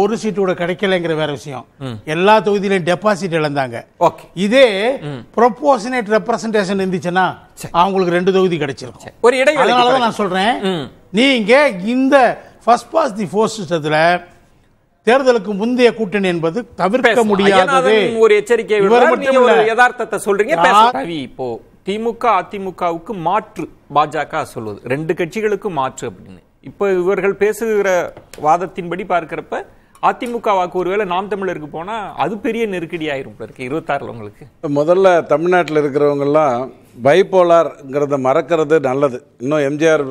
Speaker 2: ஒரு சீட்டு கூட கிடைக்கலங்கிற வேற விஷயம் எல்லா தொகுதியிலும் டெபாசிட் இழந்தாங்க இதே ப்ரொபோசனேட் ரெப்ரசன்டேஷன் இருந்துச்சுன்னா அவங்களுக்கு ரெண்டு தொகுதி கிடைச்சிருக்கும் ஒரு இடைவெளி நான் சொல்றேன் நீங்க இந்த ஃபர்ஸ்ட் பாஸ் தி ஃபோர் தேர்தலுக்கு முந்தைய கூட்டணி என்பது தவிர்க்க முடியாதது ஒரு
Speaker 1: எச்சரிக்கை யதார்த்தத்தை சொல்றீங்க இப்போ திமுக அதிமுகவுக்கு மாற்று பாஜக சொல்லுவது ரெண்டு கட்சிகளுக்கு மாற்று அப்படின்னு இப்போ இவர்கள் பேசுகிற வாதத்தின்படி பார்க்குறப்ப அதிமுக வாக்கு ஒருவேளை நாம் தமிழருக்கு போனால் அது பெரிய நெருக்கடி ஆயிரும் இருக்கு இருபத்தாறில்
Speaker 4: உங்களுக்கு முதல்ல தமிழ்நாட்டில் இருக்கிறவங்கெல்லாம் பைபோலார்ங்கிறத மறக்கிறது நல்லது இன்னும் எம்ஜிஆர்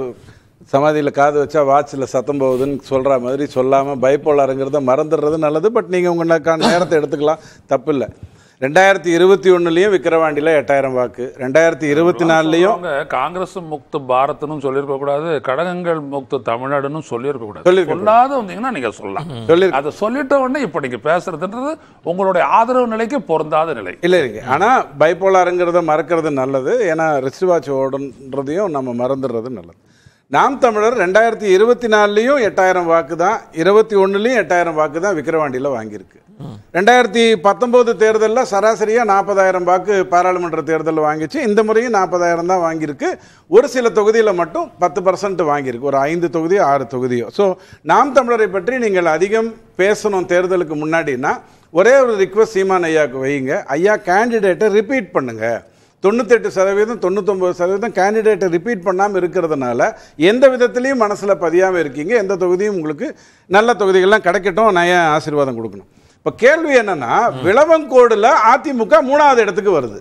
Speaker 4: சமாதியில் காது வச்சா வாட்சில் சத்தம் போகுதுன்னு சொல்கிற மாதிரி சொல்லாமல் பைப்போலாருங்கிறத மறந்துடுறது நல்லது பட் நீங்கள் உங்களுக்கான நேரத்தை எடுத்துக்கலாம் தப்பு இல்லை ரெண்டாயிரத்தி இருபத்தி ஒன்றுலேயும் விக்கிரவாண்டியில் எட்டாயிரம் வாக்கு ரெண்டாயிரத்தி இருபத்தி நாலுலேயும்
Speaker 6: காங்கிரஸும் முக்து பாரத்னு சொல்லியிருக்கக்கூடாது கடகங்கள் முக்து தமிழ்நாடுன்னு சொல்லி சொல்லாத வந்தீங்கன்னா நீங்கள் சொல்லலாம் சொல்லி அதை சொல்லிட்ட உடனே இப்போ நீங்கள் பேசுறதுன்றது உங்களுடைய ஆதரவு நிலைக்கு பொருந்தாத நிலை இல்லை இருக்கு
Speaker 4: ஆனால் பைப்போலாருங்கிறத மறக்கிறது நல்லது ஏன்னா ரிசிவாச் ஓடுன்றதையும் நம்ம மறந்துடுறது நல்லது நாம் தமிழர் ரெண்டாயிரத்தி இருபத்தி நாலுலேயும் எட்டாயிரம் வாக்கு தான் இருபத்தி ஒன்றுலேயும் எட்டாயிரம் வாக்கு தான் விக்கிரவாண்டியில் வாங்கியிருக்கு ரெண்டாயிரத்தி பத்தொம்போது தேர்தலில் சராசரியாக நாற்பதாயிரம் வாக்கு பாராளுமன்ற தேர்தலில் வாங்கிச்சு இந்த முறையும் நாற்பதாயிரம் தான் வாங்கியிருக்கு ஒரு சில தொகுதியில் மட்டும் பத்து பர்சன்ட் வாங்கியிருக்கு ஒரு ஐந்து தொகுதியோ ஆறு தொகுதியோ ஸோ நாம் தமிழரை பற்றி நீங்கள் அதிகம் பேசணும் தேர்தலுக்கு முன்னாடினா ஒரே ஒரு ரிக்வஸ்ட் சீமான் ஐயாவுக்கு வைங்க ஐயா கேண்டிடேட்டை ரிப்பீட் பண்ணுங்கள் தொண்ணூத்தெட்டு சதவீதம் தொண்ணூத்தொம்பது சதவீதம் கேண்டிடேட்டை ரிப்பீட் பண்ணாமல் இருக்கிறதுனால எந்த விதத்துலேயும் மனசில் பதியாமல் இருக்கீங்க எந்த தொகுதியும் உங்களுக்கு நல்ல தொகுதிகள்லாம் கிடைக்கட்டும் நான் ஏன் ஆசீர்வாதம் கொடுக்கணும் இப்போ கேள்வி என்னன்னா விளவங்கோடுல அதிமுக மூணாவது இடத்துக்கு வருது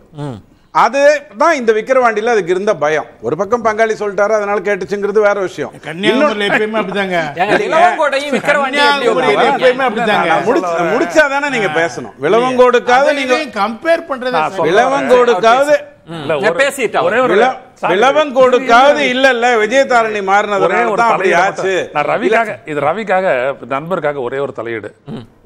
Speaker 4: அது தான் இந்த விக்கிரவாண்டியில் அதுக்கு இருந்த பயம் ஒரு பக்கம் பங்காளி சொல்லிட்டாரு அதனால கேட்டுச்சுங்கிறது வேற விஷயம் முடிச்சா தானே நீங்க பேசணும் விளவங்கோடுக்காவது நீங்க
Speaker 2: கம்பேர் பண்றது விளவங்கோடுக்காவது விளவங்கோடுக்காவது
Speaker 4: இல்ல இல்ல விஜயதாரணி மாறினதுனால ரவிக்காக
Speaker 6: இது ரவிக்காக நண்பருக்காக ஒரே ஒரு தலையீடு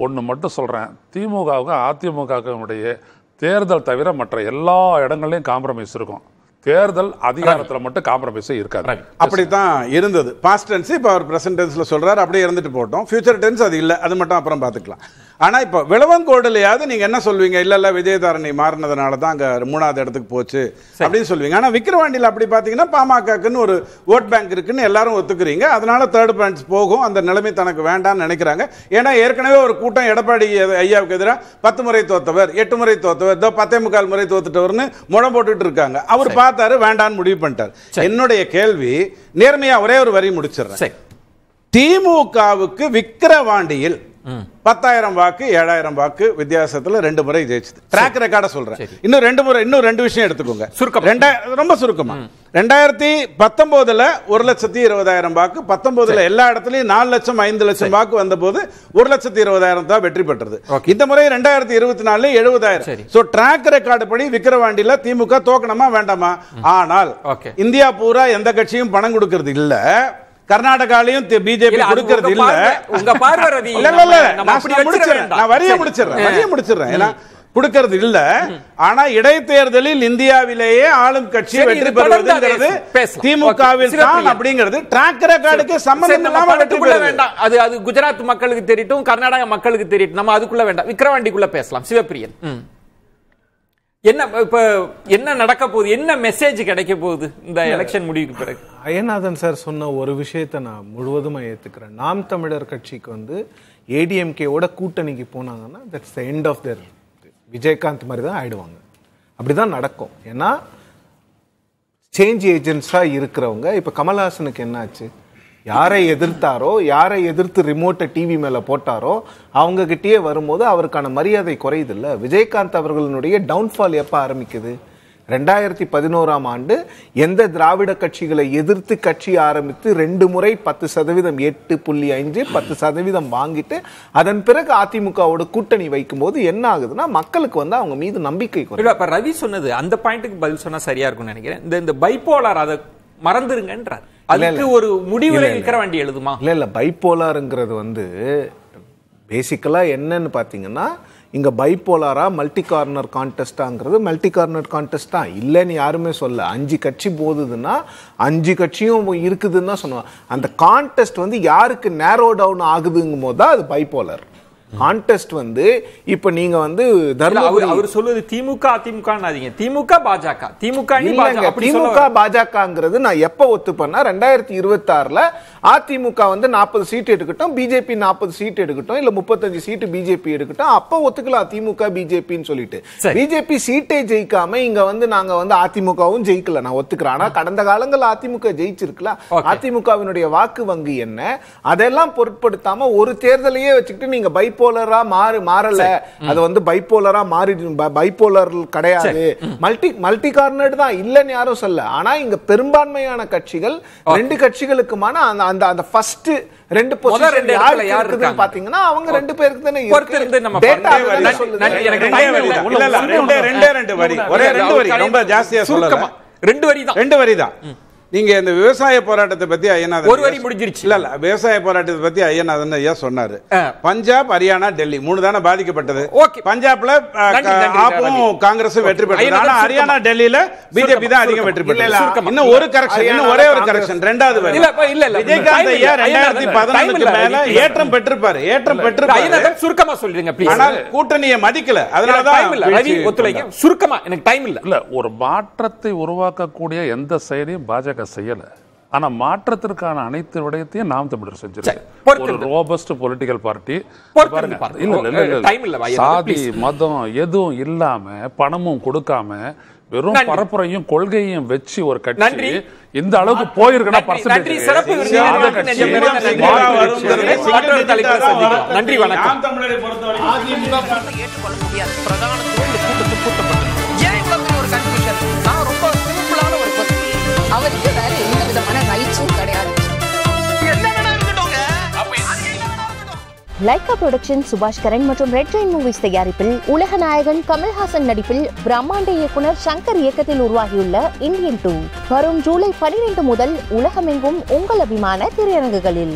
Speaker 6: ஒன்னு மட்டும் சொல்றேன் திமுகவுக்கும் அதிமுகவுக்கும் இடையே தேர்தல் தவிர மற்ற எல்லா இடங்களிலும் காம்ப்ரமைஸ் இருக்கும் தேர்தல் அதிகாரத்தில் மட்டும் காம்ப்ரமைஸே இருக்காது
Speaker 4: அப்படித்தான் இருந்தது பாஸ்ட் டென்ஸ் இப்போ அவர் ப்ரெசன்ட் டென்ஸில் சொல்கிறார் அப்படியே இருந்துட்டு போட்டோம் ஃபியூச்சர் டென்ஸ் அது இல்லை அது மட்டும் அப்புறம் பார்த்துக்கலாம் ஆனால் இப்போ விளவங்கோடலையாவது நீங்கள் என்ன சொல்லுவீங்க இல்லை இல்லை விஜயதாரணி மாறினதுனால தான் அங்கே மூணாவது இடத்துக்கு போச்சு அப்படின்னு சொல்லுவீங்க ஆனால் விக்கிரவாண்டியில் அப்படி பார்த்தீங்கன்னா பாமகக்குன்னு ஒரு ஓட் பேங்க் இருக்குன்னு எல்லாரும் ஒத்துக்கிறீங்க அதனால தேர்ட் பிரான்ச் போகும் அந்த நிலைமை தனக்கு வேண்டாம்னு நினைக்கிறாங்க ஏன்னா ஏற்கனவே ஒரு கூட்டம் எடப்பாடி ஐயாவுக்கு எதிராக பத்து முறை தோத்தவர் எட்டு முறை தோத்தவர் இதோ பத்தே முக்கால் முறை தோத்துட்டவர்னு முடம் போட்டுட்டு இருக்காங்க அவர் பார்த்தாரு வேண்டான்னு முடிவு பண்ணிட்டார் என்னுடைய கேள்வி நேர்மையாக ஒரே ஒரு வரி முடிச்சிடுறேன் திமுகவுக்கு விக்கிரவாண்டியில் பத்தாயிரம் வாக்கு ஏழாயிரம் வாக்கு வித்தியாசத்தில் ரெண்டு முறை ஜெயிச்சது ட்ராக் ரெக்கார்டை சொல்றேன் இன்னும் ரெண்டு முறை இன்னும் ரெண்டு விஷயம் எடுத்துக்கோங்க சுருக்கம் ரெண்டாயிரம் ரொம்ப சுருக்கமா ரெண்டாயிரத்தி பத்தொன்பதுல ஒரு லட்சத்தி இருபதாயிரம் வாக்கு பத்தொன்பதுல எல்லா இடத்துலையும் நாலு லட்சம் ஐந்து லட்சம் வாக்கு வந்த போது ஒரு லட்சத்தி இருபதாயிரம் தான் வெற்றி பெற்றது இந்த முறை ரெண்டாயிரத்தி இருபத்தி நாலு எழுபதாயிரம் ஸோ ட்ராக் ரெக்கார்டு படி விக்கிரவாண்டியில திமுக தோக்கணுமா வேண்டாமா ஆனால் இந்தியா பூரா எந்த கட்சியும் பணம் கொடுக்கறது இல்லை கர்நாடகாலையும் பிஜேபி கொடுக்கறது இல்ல உங்க பார்வை ரவி இல்ல இல்ல நான் வரிய முடிச்சிடறேன் வரிய முடிச்சிடறேன் ஏன்னா கொடுக்கறது இல்ல ஆனா இடைத்தேர்தலில் இந்தியாவிலேயே ஆளும் கட்சி வெற்றி பெறுவதுங்கிறது திமுகவில் தான் அப்படிங்கிறது ட்ராக் ரெக்கார்டுக்கு சம்பந்தம் இல்லாம வெற்றி வேண்டாம்
Speaker 1: அது அது குஜராத் மக்களுக்கு தெரியட்டும் கர்நாடக மக்களுக்கு தெரியட்டும் நம்ம அதுக்குள்ள வேண்டாம் விக்ரவாண்டிக்குள்ள பேசலாம் சிவபிரியன் என்ன இப்போ என்ன நடக்க போகுது என்ன மெசேஜ் கிடைக்க போகுது இந்த எலெக்ஷன் முடிவுக்கு
Speaker 5: பிறகு அயநாதன் சார் சொன்ன ஒரு விஷயத்தை நான் முழுவதுமாக ஏற்றுக்கிறேன் நாம் தமிழர் கட்சிக்கு வந்து ஏடிஎம்கேவோட கூட்டணிக்கு போனாங்கன்னா that's the end of their Vijayakanth மாதிரி தான் ஆயிடுவாங்க அப்படிதான் நடக்கும் ஏன்னா சேஞ்ச் ஏஜென்ட்ஸாக இருக்கிறவங்க இப்போ கமல்ஹாசனுக்கு என்னாச்சு யாரை எதிர்த்தாரோ யாரை எதிர்த்து ரிமோட்டை டிவி மேல போட்டாரோ அவங்க கிட்டேயே வரும்போது அவருக்கான மரியாதை குறையுதில்ல விஜயகாந்த் அவர்களுடைய டவுன்ஃபால் எப்போ ஆரம்பிக்குது ரெண்டாயிரத்தி பதினோராம் ஆண்டு எந்த திராவிட கட்சிகளை எதிர்த்து கட்சி ஆரம்பித்து ரெண்டு முறை பத்து சதவீதம் எட்டு புள்ளி அஞ்சு பத்து சதவீதம் வாங்கிட்டு அதன் பிறகு அதிமுகவோட கூட்டணி வைக்கும் போது என்ன ஆகுதுன்னா மக்களுக்கு வந்து அவங்க மீது நம்பிக்கை
Speaker 1: இப்ப ரவி சொன்னது அந்த பாயிண்ட்டுக்கு பதில் சொன்னா சரியா இருக்கும்னு நினைக்கிறேன் இந்த பைப்போலார் அதை மறந்துருங்கன்றார் அதுக்கு ஒரு முடிவுரை இருக்கிற
Speaker 5: வண்டி எழுதுமா இல்லை இல்லை பைப்போலாருங்கிறது வந்து பேசிக்கலாக என்னன்னு பார்த்தீங்கன்னா இங்கே பைப்போலாரா மல்டி கார்னர் கான்டெஸ்டாங்கிறது மல்டி கார்னர் கான்டெஸ்ட் தான் இல்லைன்னு யாருமே சொல்ல அஞ்சு கட்சி போகுதுன்னா அஞ்சு கட்சியும் இருக்குதுன்னு தான் சொன்னாங்க அந்த கான்டெஸ்ட் வந்து யாருக்கு நேரோ டவுன் ஆகுதுங்கும் போது தான் அது பைப்போலர் கான்டெஸ்ட் வந்து இப்ப நீங்க வந்து தர்மபுரி அவர் சொல்லுவது
Speaker 1: திமுக அதிமுக திமுக பாஜக
Speaker 5: திமுக திமுக பாஜகங்கிறது நான் எப்ப ஒத்துப்பேன்னா ரெண்டாயிரத்தி இருபத்தி ஆறுல அதிமுக வந்து நாற்பது சீட் எடுக்கட்டும் பிஜேபி நாற்பது சீட் எடுக்கட்டும் இல்ல முப்பத்தஞ்சு சீட்டு பிஜேபி எடுக்கட்டும் அப்ப ஒத்துக்கலாம் அதிமுக பிஜேபின்னு சொல்லிட்டு பிஜேபி சீட்டே ஜெயிக்காம இங்க வந்து நாங்க வந்து அதிமுகவும் ஜெயிக்கல நான் ஒத்துக்கிறேன் ஆனா கடந்த காலங்கள் அதிமுக ஜெயிச்சிருக்கல அதிமுகவினுடைய வாக்கு வங்கி என்ன அதெல்லாம் பொருட்படுத்தாம ஒரு தேர்தலையே வச்சுக்கிட்டு நீங்க பைப்போலரா மாறு மாறல அது வந்து பைப்போலரா மாறி பைப்போலர் கிடையாது மல்டி மல்டி கார்னர் தான் இல்லைன்னு யாரும் சொல்ல ஆனா இங்க பெரும்பான்மையான கட்சிகள் ரெண்டு கட்சிகளுக்குமான அந்த அந்த அந்த ஃபர்ஸ்ட் ரெண்டு பொசிஷன் ரெண்டு இடத்துல யார் பாத்தீங்கன்னா அவங்க ரெண்டு பேருக்கு தானே ஒருத்தர் இருந்து நம்ம டேட்டா
Speaker 6: ரெண்டே ரெண்டு வரி ஒரே ரெண்டு
Speaker 4: வரி ரொம்ப ஜாஸ்தியா சொல்லுங்க ரெண்டு வரி தான் ரெண்டு வரி தான் நீங்க இந்த விவசாய போராட்டத்தை பத்தி ஐயநாதன் ஒரு வரி முடிஞ்சிருச்சு இல்ல இல்ல விவசாய போராட்டத்தை பத்தி ஐயநாதன் ஐயா சொன்னாரு பஞ்சாப் ஹரியானா டெல்லி மூணு தானே பாதிக்கப்பட்டது பஞ்சாப்ல ஆப்பும் காங்கிரஸும் வெற்றி பெற்றது ஆனா ஹரியானா டெல்லியில பிஜேபி தான் அதிகம் வெற்றி பெற்றது இன்னும் ஒரு கரெக்ஷன் இன்னும் ஒரே ஒரு கரெக்ஷன் ரெண்டாவது வரி இல்ல இல்ல விஜயகாந்த் ஐயா ரெண்டாயிரத்தி பதினாலுக்கு மேல ஏற்றம் பெற்றிருப்பாரு
Speaker 6: ஏற்றம் பெற்றிருப்பாரு
Speaker 4: சுருக்கமா சொல்லிடுங்க ஆனால் கூட்டணியை மதிக்கல அதனாலதான் ஒத்துழைக்க
Speaker 6: சுருக்கமா எனக்கு டைம் இல்ல இல்ல ஒரு மாற்றத்தை உருவாக்கக்கூடிய எந்த செயலையும் பாஜக பாஜக செய்யலை ஆனா மாற்றத்திற்கான அனைத்து விடயத்தையும் நாம் தமிழர் செஞ்சிருக்கோம் ஒரு ரோபஸ்ட் பொலிட்டிக்கல் பார்ட்டி சாதி மதம் எதுவும் இல்லாம பணமும் கொடுக்காம வெறும் பரப்புரையும் கொள்கையும் வச்சு ஒரு கட்சி இந்த அளவுக்கு போயிருக்கனா நன்றி வணக்கம்
Speaker 3: அவருக்கு வேற
Speaker 2: எந்த விதமான ரைட்ஸும் கிடையாது
Speaker 1: லைக்கா புரொடக்ஷன் சுபாஷ் கரண் மற்றும் ரெட் ஜெயின் மூவிஸ் தயாரிப்பில் உலக நாயகன் கமல்ஹாசன் நடிப்பில் பிரம்மாண்ட இயக்குனர் சங்கர் இயக்கத்தில் உருவாகியுள்ள இந்தியன் டூ வரும் ஜூலை பனிரெண்டு
Speaker 7: முதல் உலகமெங்கும் உங்கள் அபிமான திரையரங்குகளில்